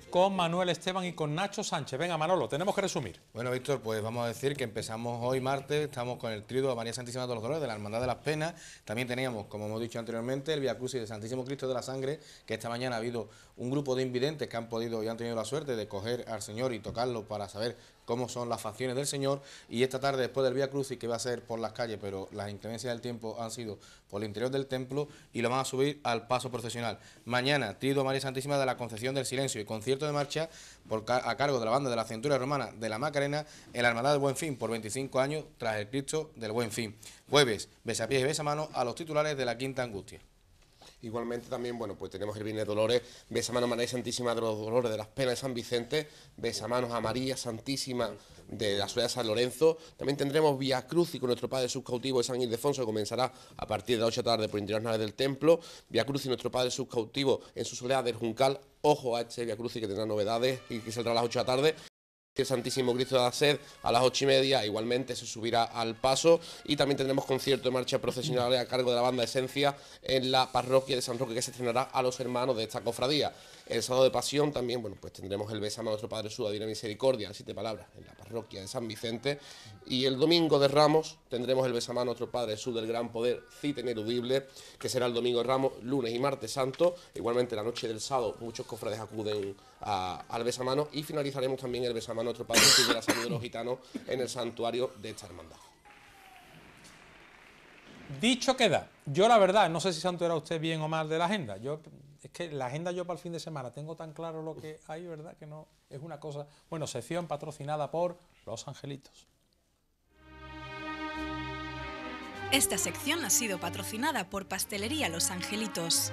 con Manuel Esteban y con Nacho Sánchez. Venga, Manolo, tenemos que resumir. Bueno, Víctor, pues vamos a decir que empezamos hoy martes, estamos con el trío de María Santísima de los Dolores de la Hermandad de las Penas. También teníamos, como hemos dicho anteriormente, el Via Crucis de Santísimo Cristo de la Sangre, que esta mañana ha habido un grupo de invidentes que han podido y han tenido la suerte de coger al Señor y tocarlo para saber cómo son las facciones del Señor. Y esta tarde, después del Vía Crucis, que va a ser por las calles, pero las inclemencias del tiempo han sido por el interior del templo, y lo van a subir al paso procesional. Mañana, Trido María Santísima de la concesión del Silencio y concierto de marcha a cargo de la banda de la Cintura Romana de la Macarena, en la Hermandad del Buen Fin, por 25 años tras el Cristo del Buen Fin. Jueves, pies y besa mano a los titulares de la Quinta Angustia. Igualmente también, bueno, pues tenemos el de Dolores, besa a María Santísima de los Dolores de las Penas de San Vicente, mano a María Santísima de la Soledad de San Lorenzo. También tendremos Vía Cruz y con nuestro Padre Subcautivo de San Ildefonso, que comenzará a partir de las 8 de la tarde por interior naves del templo. Vía Cruz y nuestro Padre Subcautivo en su Soledad del Juncal. Ojo a este Vía Cruz y que tendrá novedades y que saldrá a las 8 de la tarde. El este Santísimo Cristo de la Sed a las ocho y media, igualmente se subirá al paso y también tendremos concierto de marcha procesional a cargo de la banda Esencia en la parroquia de San Roque que se estrenará a los hermanos de esta cofradía. El sábado de pasión también, bueno, pues tendremos el Besame a nuestro Padre Su Divina Misericordia, siete palabras, en la parroquia de San Vicente. Y el domingo de Ramos tendremos el Besame a nuestro Padre Sur del Gran Poder, cita ineludible, que será el domingo de Ramos, lunes y martes santo. Igualmente la noche del sábado muchos cofrades acuden al Besamano y finalizaremos también el Besamano a nuestro Padre Su de la Salud de los Gitanos en el santuario de esta hermandad. Dicho queda, yo la verdad, no sé si santo era usted bien o mal de la agenda. Yo es que la agenda yo para el fin de semana tengo tan claro lo que hay, ¿verdad? Que no es una cosa. Bueno, sección patrocinada por Los Angelitos. Esta sección ha sido patrocinada por Pastelería Los Angelitos.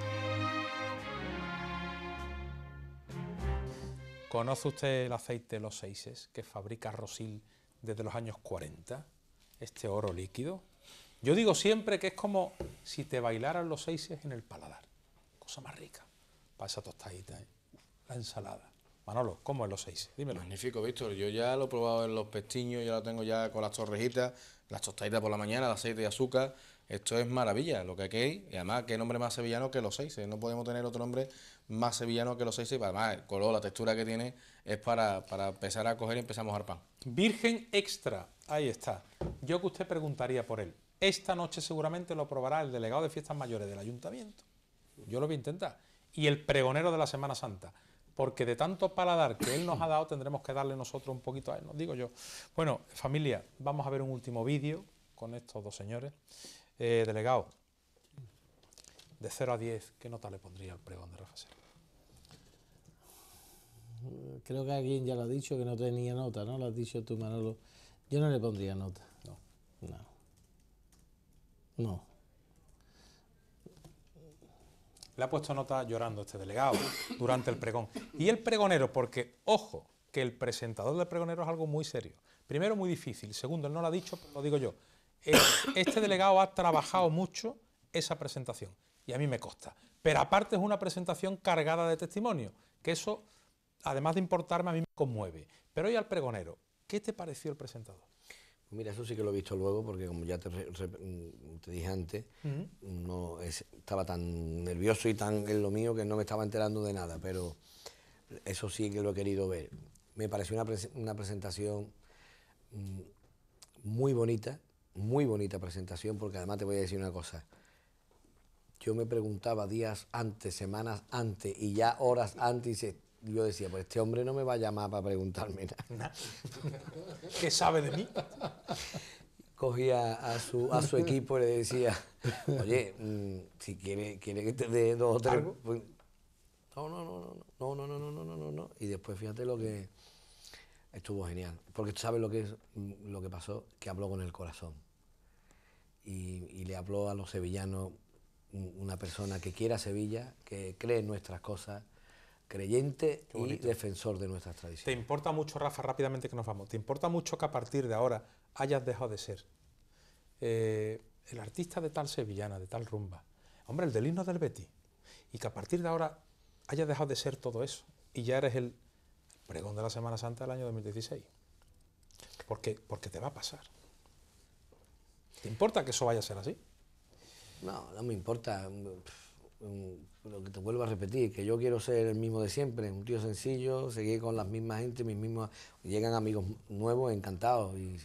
¿Conoce usted el aceite Los Seises que fabrica Rosil desde los años 40? Este oro líquido. Yo digo siempre que es como si te bailaran los seises en el paladar cosa más rica. Para esa tostadita, ¿eh? la ensalada. Manolo, ¿cómo es los seis? Dímelo. Magnífico, Víctor. Yo ya lo he probado en los pestiños, yo lo tengo ya con las torrejitas, las tostaditas por la mañana, el aceite y azúcar. Esto es maravilla, lo que aquí hay. Y además, qué nombre más sevillano que los seis. ¿eh? No podemos tener otro nombre más sevillano que los seis. ¿eh? Además, el color, la textura que tiene es para, empezar a coger y a mojar pan. Virgen extra, ahí está. Yo que usted preguntaría por él. Esta noche seguramente lo probará el delegado de fiestas mayores del ayuntamiento. Yo lo voy a intentar. Y el pregonero de la Semana Santa. Porque de tanto paladar que él nos ha dado, tendremos que darle nosotros un poquito a él, digo yo. Bueno, familia, vamos a ver un último vídeo con estos dos señores. Eh, delegado, de 0 a 10, ¿qué nota le pondría al pregón de Rafa Creo que alguien ya lo ha dicho que no tenía nota, ¿no? Lo has dicho tú, Manolo. Yo no le pondría nota. No. No. No. Le ha puesto nota llorando este delegado durante el pregón. Y el pregonero, porque, ojo, que el presentador del pregonero es algo muy serio. Primero, muy difícil. Segundo, él no lo ha dicho, pero lo digo yo. Eh, este delegado ha trabajado mucho esa presentación. Y a mí me consta. Pero aparte es una presentación cargada de testimonio, que eso, además de importarme, a mí me conmueve. Pero hoy al pregonero, ¿qué te pareció el presentador? Mira, eso sí que lo he visto luego, porque como ya te, mm, dije antes, no estaba tan nervioso y tan en lo mío que no me estaba enterando de nada, pero eso sí que lo he querido ver. Me pareció una, presentación mm, muy bonita, muy bonita presentación, porque además te voy a decir una cosa. Yo me preguntaba días antes, semanas antes y ya horas antes, y yo decía, pues este hombre no me va a llamar para preguntarme nada. ¿Qué sabe de mí? Cogía a su, a su equipo y le decía, oye, si quiere, quiere que te dé dos o tres... no, no, no, no, no, no, no, no, no, no, no. Y después fíjate lo que estuvo genial. Porque tú sabes lo que, es, lo que pasó, que habló con el corazón. Y, y le habló a los sevillanos una persona que quiera Sevilla, que cree en nuestras cosas creyente y defensor de nuestras tradiciones. ¿Te importa mucho, Rafa, rápidamente que nos vamos, te importa mucho que a partir de ahora hayas dejado de ser eh, el artista de tal sevillana, de tal rumba, hombre, el del himno del Betty, y que a partir de ahora hayas dejado de ser todo eso y ya eres el pregón de la Semana Santa del año 2016? Porque, porque te va a pasar. ¿Te importa que eso vaya a ser así? No, no me importa lo que te vuelvo a repetir, que yo quiero ser el mismo de siempre, un tío sencillo, seguir con las mismas gente, mis mismos, llegan amigos nuevos, encantados, y,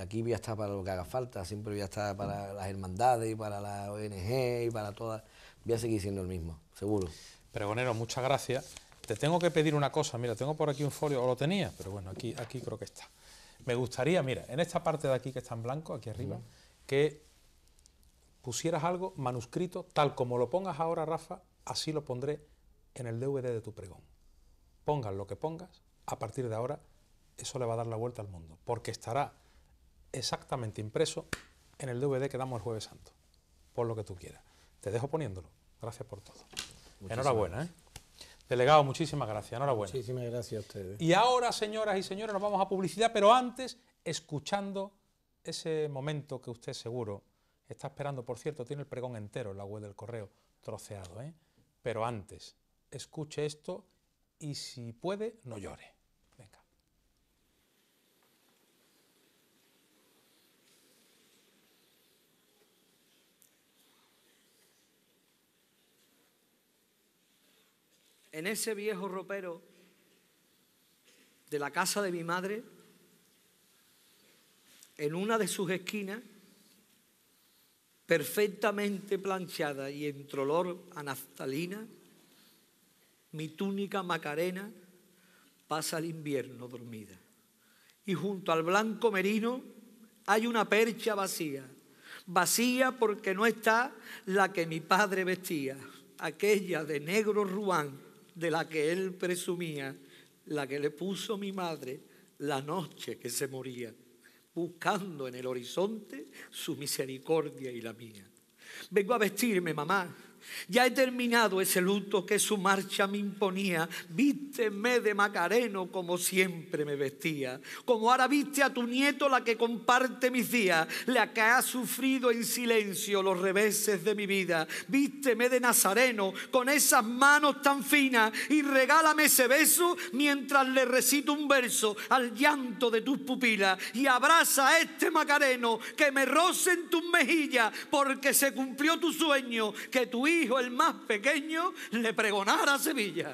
aquí voy a estar para lo que haga falta, siempre voy a estar para las hermandades, y para la ONG, y para todas, voy a seguir siendo el mismo, seguro. Pregonero, muchas gracias. Te tengo que pedir una cosa, mira, tengo por aquí un folio, o lo tenía, pero bueno, aquí, aquí creo que está. Me gustaría, mira, en esta parte de aquí que está en blanco, aquí arriba, que pusieras algo manuscrito, tal como lo pongas ahora, Rafa, así lo pondré en el DVD de tu pregón. Pongas lo que pongas, a partir de ahora eso le va a dar la vuelta al mundo, porque estará exactamente impreso en el DVD que damos el jueves santo, por lo que tú quieras. Te dejo poniéndolo. Gracias por todo. Enhorabuena. ¿eh? Delegado, muchísimas gracias. Enhorabuena. Muchísimas gracias a ustedes. Y ahora, señoras y señores, nos vamos a publicidad, pero antes, escuchando ese momento que usted seguro Está esperando, por cierto, tiene el pregón entero en la web del correo, troceado, ¿eh? Pero antes, escuche esto y si puede, no llore. Venga. En ese viejo ropero de la casa de mi madre, en una de sus esquinas, perfectamente planchada y en olor a naftalina, mi túnica macarena pasa el invierno dormida. Y junto al blanco merino hay una percha vacía, vacía porque no está la que mi padre vestía, aquella de negro ruán de la que él presumía, la que le puso mi madre la noche que se moría buscando en el horizonte su misericordia y la mía. Vengo a vestirme, mamá, ya he terminado ese luto que su marcha me imponía. Vísteme de Macareno como siempre me vestía. Como ahora viste a tu nieto la que comparte mis días, la que ha sufrido en silencio los reveses de mi vida. Vísteme de Nazareno con esas manos tan finas y regálame ese beso mientras le recito un verso al llanto de tus pupilas. Y abraza a este Macareno que me roce en tus mejillas porque se cumplió tu sueño que tu hijo, el más pequeño, le pregonara a Sevilla.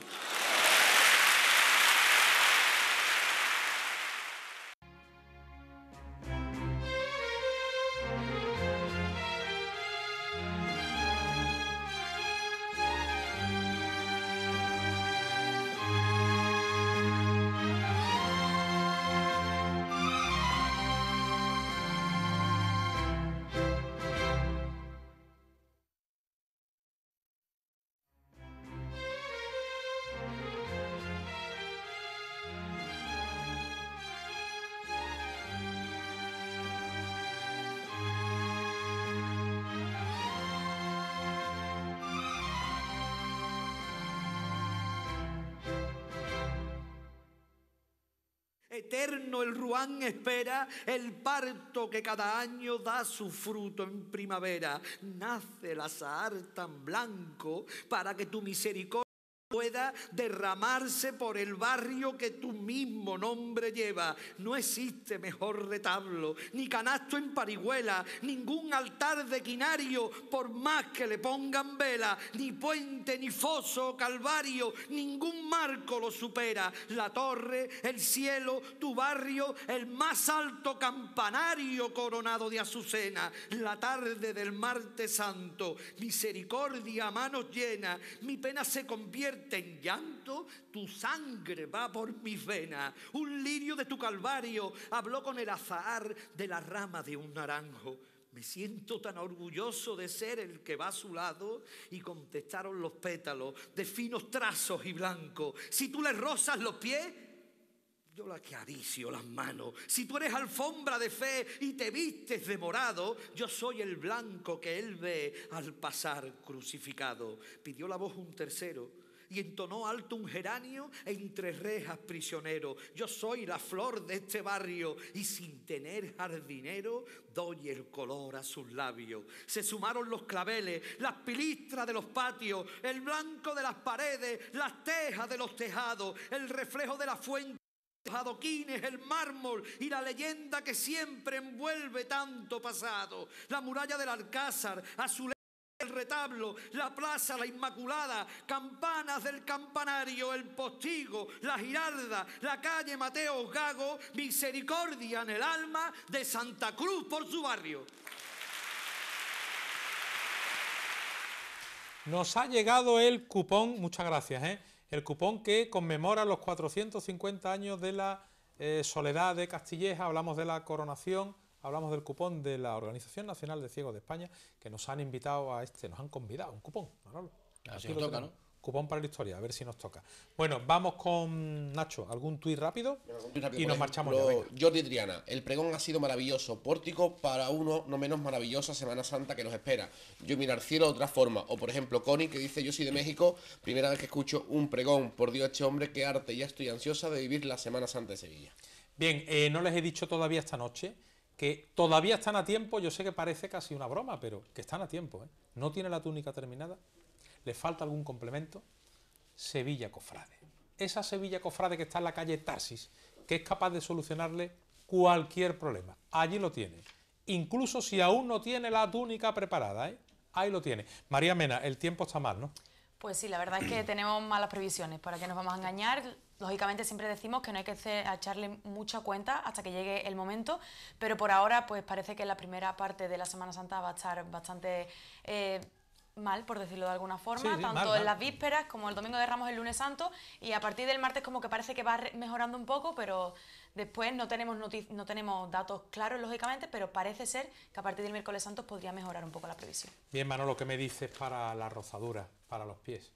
el ruán espera, el parto que cada año da su fruto en primavera. Nace el azahar tan blanco para que tu misericordia pueda derramarse por el barrio que tu mismo nombre lleva. No existe mejor retablo, ni canasto en parihuela, ningún altar de quinario, por más que le pongan vela, ni puente, ni foso calvario, ningún marco lo supera. La torre, el cielo, tu barrio, el más alto campanario coronado de azucena, la tarde del martes santo, misericordia manos llena, mi pena se convierte en llanto, tu sangre va por mis venas. Un lirio de tu calvario habló con el azahar de la rama de un naranjo. Me siento tan orgulloso de ser el que va a su lado. Y contestaron los pétalos de finos trazos y blancos. Si tú le rozas los pies, yo la que adicio las manos. Si tú eres alfombra de fe y te vistes de morado, yo soy el blanco que él ve al pasar crucificado. Pidió la voz un tercero y entonó alto un geranio entre rejas prisionero. Yo soy la flor de este barrio y sin tener jardinero doy el color a sus labios. Se sumaron los claveles, las pilistras de los patios, el blanco de las paredes, las tejas de los tejados, el reflejo de la fuente los adoquines, el mármol y la leyenda que siempre envuelve tanto pasado, la muralla del Alcázar, azul el retablo, la plaza, la Inmaculada, campanas del campanario, el postigo, la giralda, la calle Mateo Gago, misericordia en el alma de Santa Cruz por su barrio. Nos ha llegado el cupón, muchas gracias, ¿eh? el cupón que conmemora los 450 años de la eh, soledad de Castilleja, hablamos de la coronación hablamos del cupón de la Organización Nacional de Ciegos de España, que nos han invitado a este, nos han convidado, un cupón, nos toca, ¿no? Cupón para la historia, a ver si nos toca. Bueno, vamos con Nacho, algún tuit rápido y nos marchamos. Ya, Jordi Triana, el pregón ha sido maravilloso, pórtico para uno no menos maravillosa Semana Santa que nos espera. Yo mirar cielo de otra forma. O por ejemplo, Connie que dice, yo soy de México, primera vez que escucho un pregón. Por Dios, este hombre, qué arte, ya estoy ansiosa de vivir la Semana Santa de Sevilla. Bien, eh, no les he dicho todavía esta noche que todavía están a tiempo, yo sé que parece casi una broma, pero que están a tiempo. ¿eh? No tiene la túnica terminada, le falta algún complemento. Sevilla Cofrade. Esa Sevilla Cofrade que está en la calle Tarsis, que es capaz de solucionarle cualquier problema. Allí lo tiene. Incluso si aún no tiene la túnica preparada. ¿eh? Ahí lo tiene. María Mena, el tiempo está mal, ¿no? Pues sí, la verdad es que tenemos malas previsiones. ¿Para qué nos vamos a engañar? Lógicamente siempre decimos que no hay que echarle mucha cuenta hasta que llegue el momento, pero por ahora pues parece que la primera parte de la Semana Santa va a estar bastante eh, mal, por decirlo de alguna forma, tanto en las vísperas como el domingo de Ramos el lunes santo y a partir del martes como que parece que va mejorando un poco, pero después no tenemos, no tenemos datos claros, lógicamente, pero parece ser que a partir del miércoles santo podría mejorar un poco la previsión. Bien, Manolo, que me dices para la rozadura, para los pies?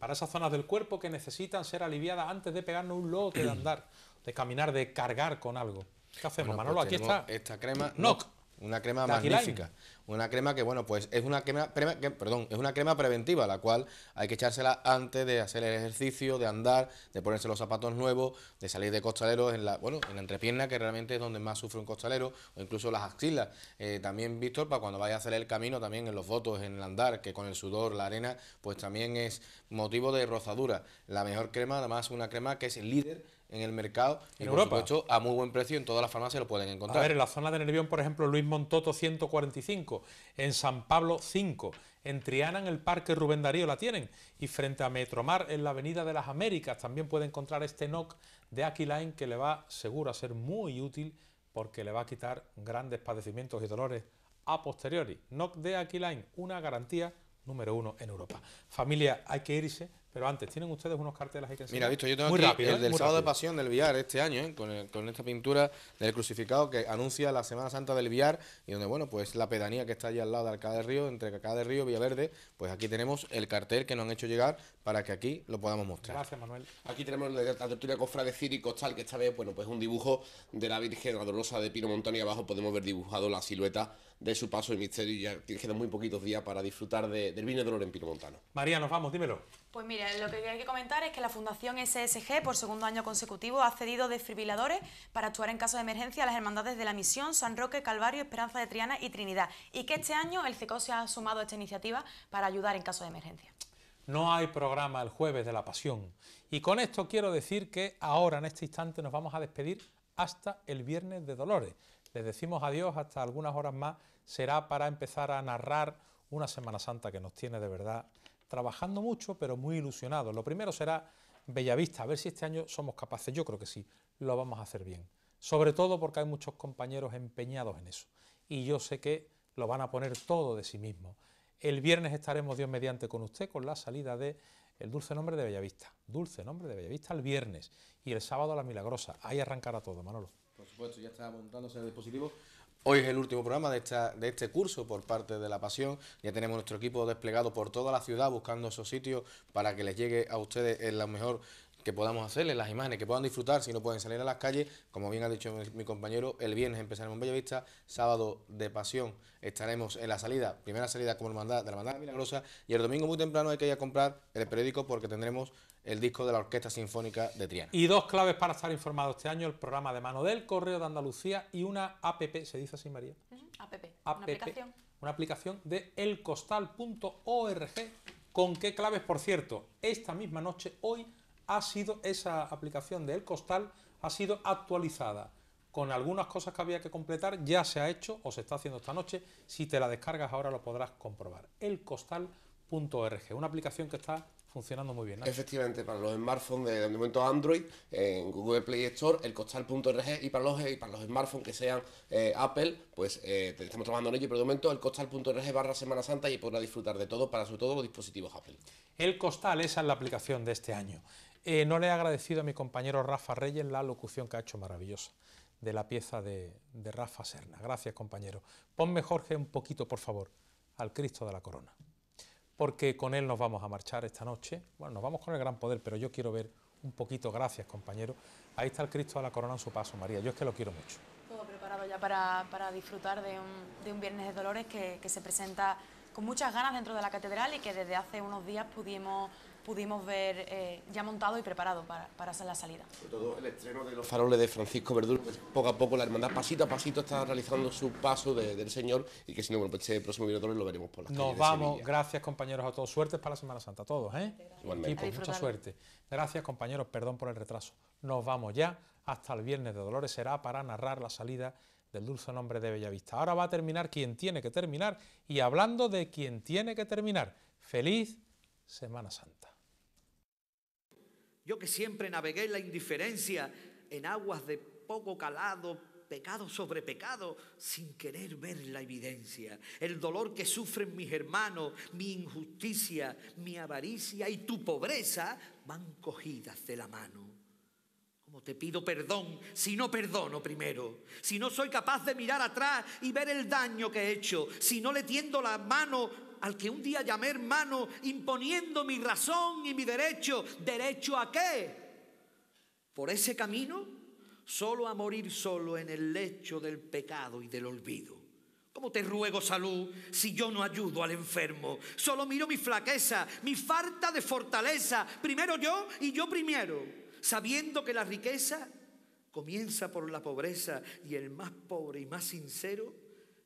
para esas zonas del cuerpo que necesitan ser aliviadas antes de pegarnos un lote de andar, de caminar, de cargar con algo. ¿Qué hacemos, pues Manolo? Aquí está. Esta crema. Nock. Una crema magnífica. Una crema que, bueno, pues es una crema, perdón, es una crema preventiva, la cual hay que echársela antes de hacer el ejercicio, de andar, de ponerse los zapatos nuevos, de salir de costaleros en la, bueno, en la entrepierna, que realmente es donde más sufre un costalero, o incluso las axilas. Eh, también, Víctor, para cuando vaya a hacer el camino, también en los votos, en el andar, que con el sudor, la arena, pues también es motivo de rozadura. La mejor crema, además, una crema que es el líder en el mercado. En y Europa. Por supuesto, a muy buen precio en todas las farmacias lo pueden encontrar. A ver, en la zona de Nervión, por ejemplo, Luis Montoto 145, en San Pablo 5, en Triana, en el Parque Rubén Darío la tienen, y frente a Metromar, en la Avenida de las Américas, también puede encontrar este NOC de Aquiline que le va seguro a ser muy útil porque le va a quitar grandes padecimientos y dolores a posteriori. NOC de Aquiline, una garantía número uno en Europa. Familia, hay que irse pero antes, ¿tienen ustedes unos carteles ahí que Mira, visto, yo tengo aquí el ¿eh? del sábado de pasión del Viar este año, ¿eh? con, esta pintura del crucificado que anuncia la Semana Santa del Viar... y donde, bueno, pues la pedanía que está allí al lado de Alcalá del Río, entre Alcalá del Río y Villaverde, pues aquí tenemos el cartel que nos han hecho llegar para que aquí lo podamos mostrar. Gracias, Manuel. Aquí tenemos la tertulia de Ciri tal, que esta vez, bueno, pues un dibujo de la Virgen Adorosa de Pino Montano y abajo podemos ver dibujado la silueta de su paso y misterio y ya quedan muy poquitos días para disfrutar del vino de dolor en Pino Montano. María, nos vamos, dímelo. Pues mire, lo que hay que comentar es que la Fundación SSG por segundo año consecutivo ha cedido desfibriladores para actuar en caso de emergencia a las hermandades de la Misión, San Roque, Calvario, Esperanza de Triana y Trinidad. Y que este año el CECOS se ha sumado a esta iniciativa para ayudar en caso de emergencia. No hay programa el jueves de la pasión. Y con esto quiero decir que ahora, en este instante, nos vamos a despedir hasta el viernes de Dolores. Les decimos adiós hasta algunas horas más. Será para empezar a narrar una Semana Santa que nos tiene de verdad trabajando mucho, pero muy ilusionados. Lo primero será Bellavista, a ver si este año somos capaces. Yo creo que sí, lo vamos a hacer bien. Sobre todo porque hay muchos compañeros empeñados en eso. Y yo sé que lo van a poner todo de sí mismo. El viernes estaremos, Dios mediante, con usted con la salida de el Dulce Nombre de Bellavista. Dulce Nombre de Bellavista el viernes y el sábado la Milagrosa. Ahí arrancará todo, Manolo. Por supuesto, ya está montándose el dispositivo. Hoy es el último programa de, esta, de este curso por parte de La Pasión. Ya tenemos nuestro equipo desplegado por toda la ciudad buscando esos sitios para que les llegue a ustedes en la mejor que podamos hacerles, las imágenes que puedan disfrutar si no pueden salir a las calles. Como bien ha dicho mi compañero, el viernes empezaremos en Bellavista, sábado de Pasión estaremos en la salida, primera salida como hermandad, de la Hermandad Milagrosa, y el domingo muy temprano hay que ir a comprar el periódico porque tendremos el disco de la Orquesta Sinfónica de Triana. Y dos claves para estar informados este año, el programa de mano del Correo de Andalucía y una APP, ¿se dice así María? APP, una aplicación. Una aplicación de elcostal.org con qué claves, por cierto, esta misma noche, hoy ha sido esa aplicación de El costal ha sido actualizada. Con algunas cosas que había que completar ya se ha hecho o se está haciendo esta noche. Si te la descargas ahora lo podrás comprobar. El una aplicación que está funcionando muy bien. Efectivamente, para los smartphones de, momento Android, en Google Play Store, el costal.org y para los smartphones que sean eh, Apple, pues eh, estamos trabajando en ello, pero de momento el barra Semana Santa y podrá disfrutar de todo, para sobre todo los dispositivos Apple. El costal, esa es la aplicación de este año. Eh, no le he agradecido a mi compañero Rafa Reyes la locución que ha hecho maravillosa de la pieza de, Rafa Serna. Gracias, compañero. Ponme, Jorge, un poquito, por favor, al Cristo de la Corona, porque con él nos vamos a marchar esta noche. Bueno, nos vamos con el gran poder, pero yo quiero ver un poquito, gracias, compañero. Ahí está el Cristo de la Corona en su paso, María. Yo es que lo quiero mucho. Todo preparado ya para, disfrutar de un, Viernes de Dolores que se presenta con muchas ganas dentro de la catedral y que desde hace unos días pudimos pudimos ver eh, ya montado y preparado para, hacer la salida. todo el estreno de los faroles de Francisco Verdú, pues, poco a poco la hermandad pasito a pasito está realizando su paso del Señor y que si no, bueno, pues este próximo viernes lo veremos por Nos vamos, gracias compañeros a todos, suertes para la Semana Santa a todos, ¿eh? Igualmente. mucha suerte. Gracias compañeros, perdón por el retraso. Nos vamos ya, hasta el viernes de Dolores será para narrar la salida del dulce nombre de Bellavista. Ahora va a terminar quien tiene que terminar y hablando de quien tiene que terminar, feliz Semana Santa. Yo que siempre navegué en la indiferencia, en aguas de poco calado, pecado sobre pecado, sin querer ver la evidencia, el dolor que sufren mis hermanos, mi injusticia, mi avaricia y tu pobreza van cogidas de la mano. Como te pido perdón si no perdono primero, si no soy capaz de mirar atrás y ver el daño que he hecho, si no le tiendo la mano al que un día llamé hermano, imponiendo mi razón y mi derecho. ¿Derecho a qué? Por ese camino, solo a morir solo en el lecho del pecado y del olvido. ¿Cómo te ruego salud si yo no ayudo al enfermo? Solo miro mi flaqueza, mi falta de fortaleza, primero yo y yo primero, sabiendo que la riqueza comienza por la pobreza y el más pobre y más sincero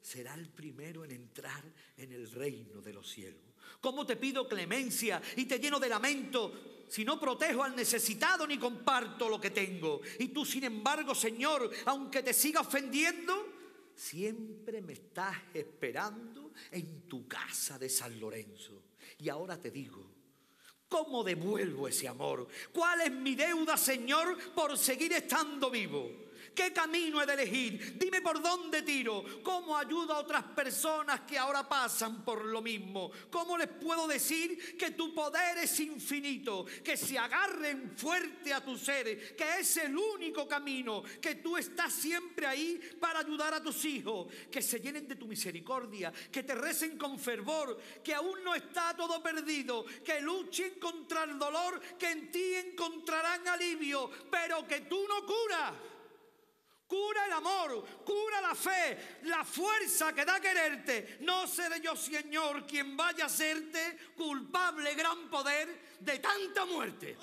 será el primero en entrar en el reino de los cielos. ¿Cómo te pido clemencia y te lleno de lamento si no protejo al necesitado ni comparto lo que tengo? Y tú, sin embargo, Señor, aunque te siga ofendiendo, siempre me estás esperando en tu casa de San Lorenzo. Y ahora te digo, ¿cómo devuelvo ese amor? ¿Cuál es mi deuda, Señor, por seguir estando vivo? ¿Qué camino he de elegir? Dime por dónde tiro. ¿Cómo ayudo a otras personas que ahora pasan por lo mismo? ¿Cómo les puedo decir que tu poder es infinito? Que se agarren fuerte a tus seres. que es el único camino, que tú estás siempre ahí para ayudar a tus hijos, que se llenen de tu misericordia, que te recen con fervor, que aún no está todo perdido, que luchen contra el dolor, que en ti encontrarán alivio, pero que tú no curas. Cura el amor, cura la fe, la fuerza que da quererte. No seré yo, Señor, quien vaya a hacerte culpable, gran poder de tanta muerte.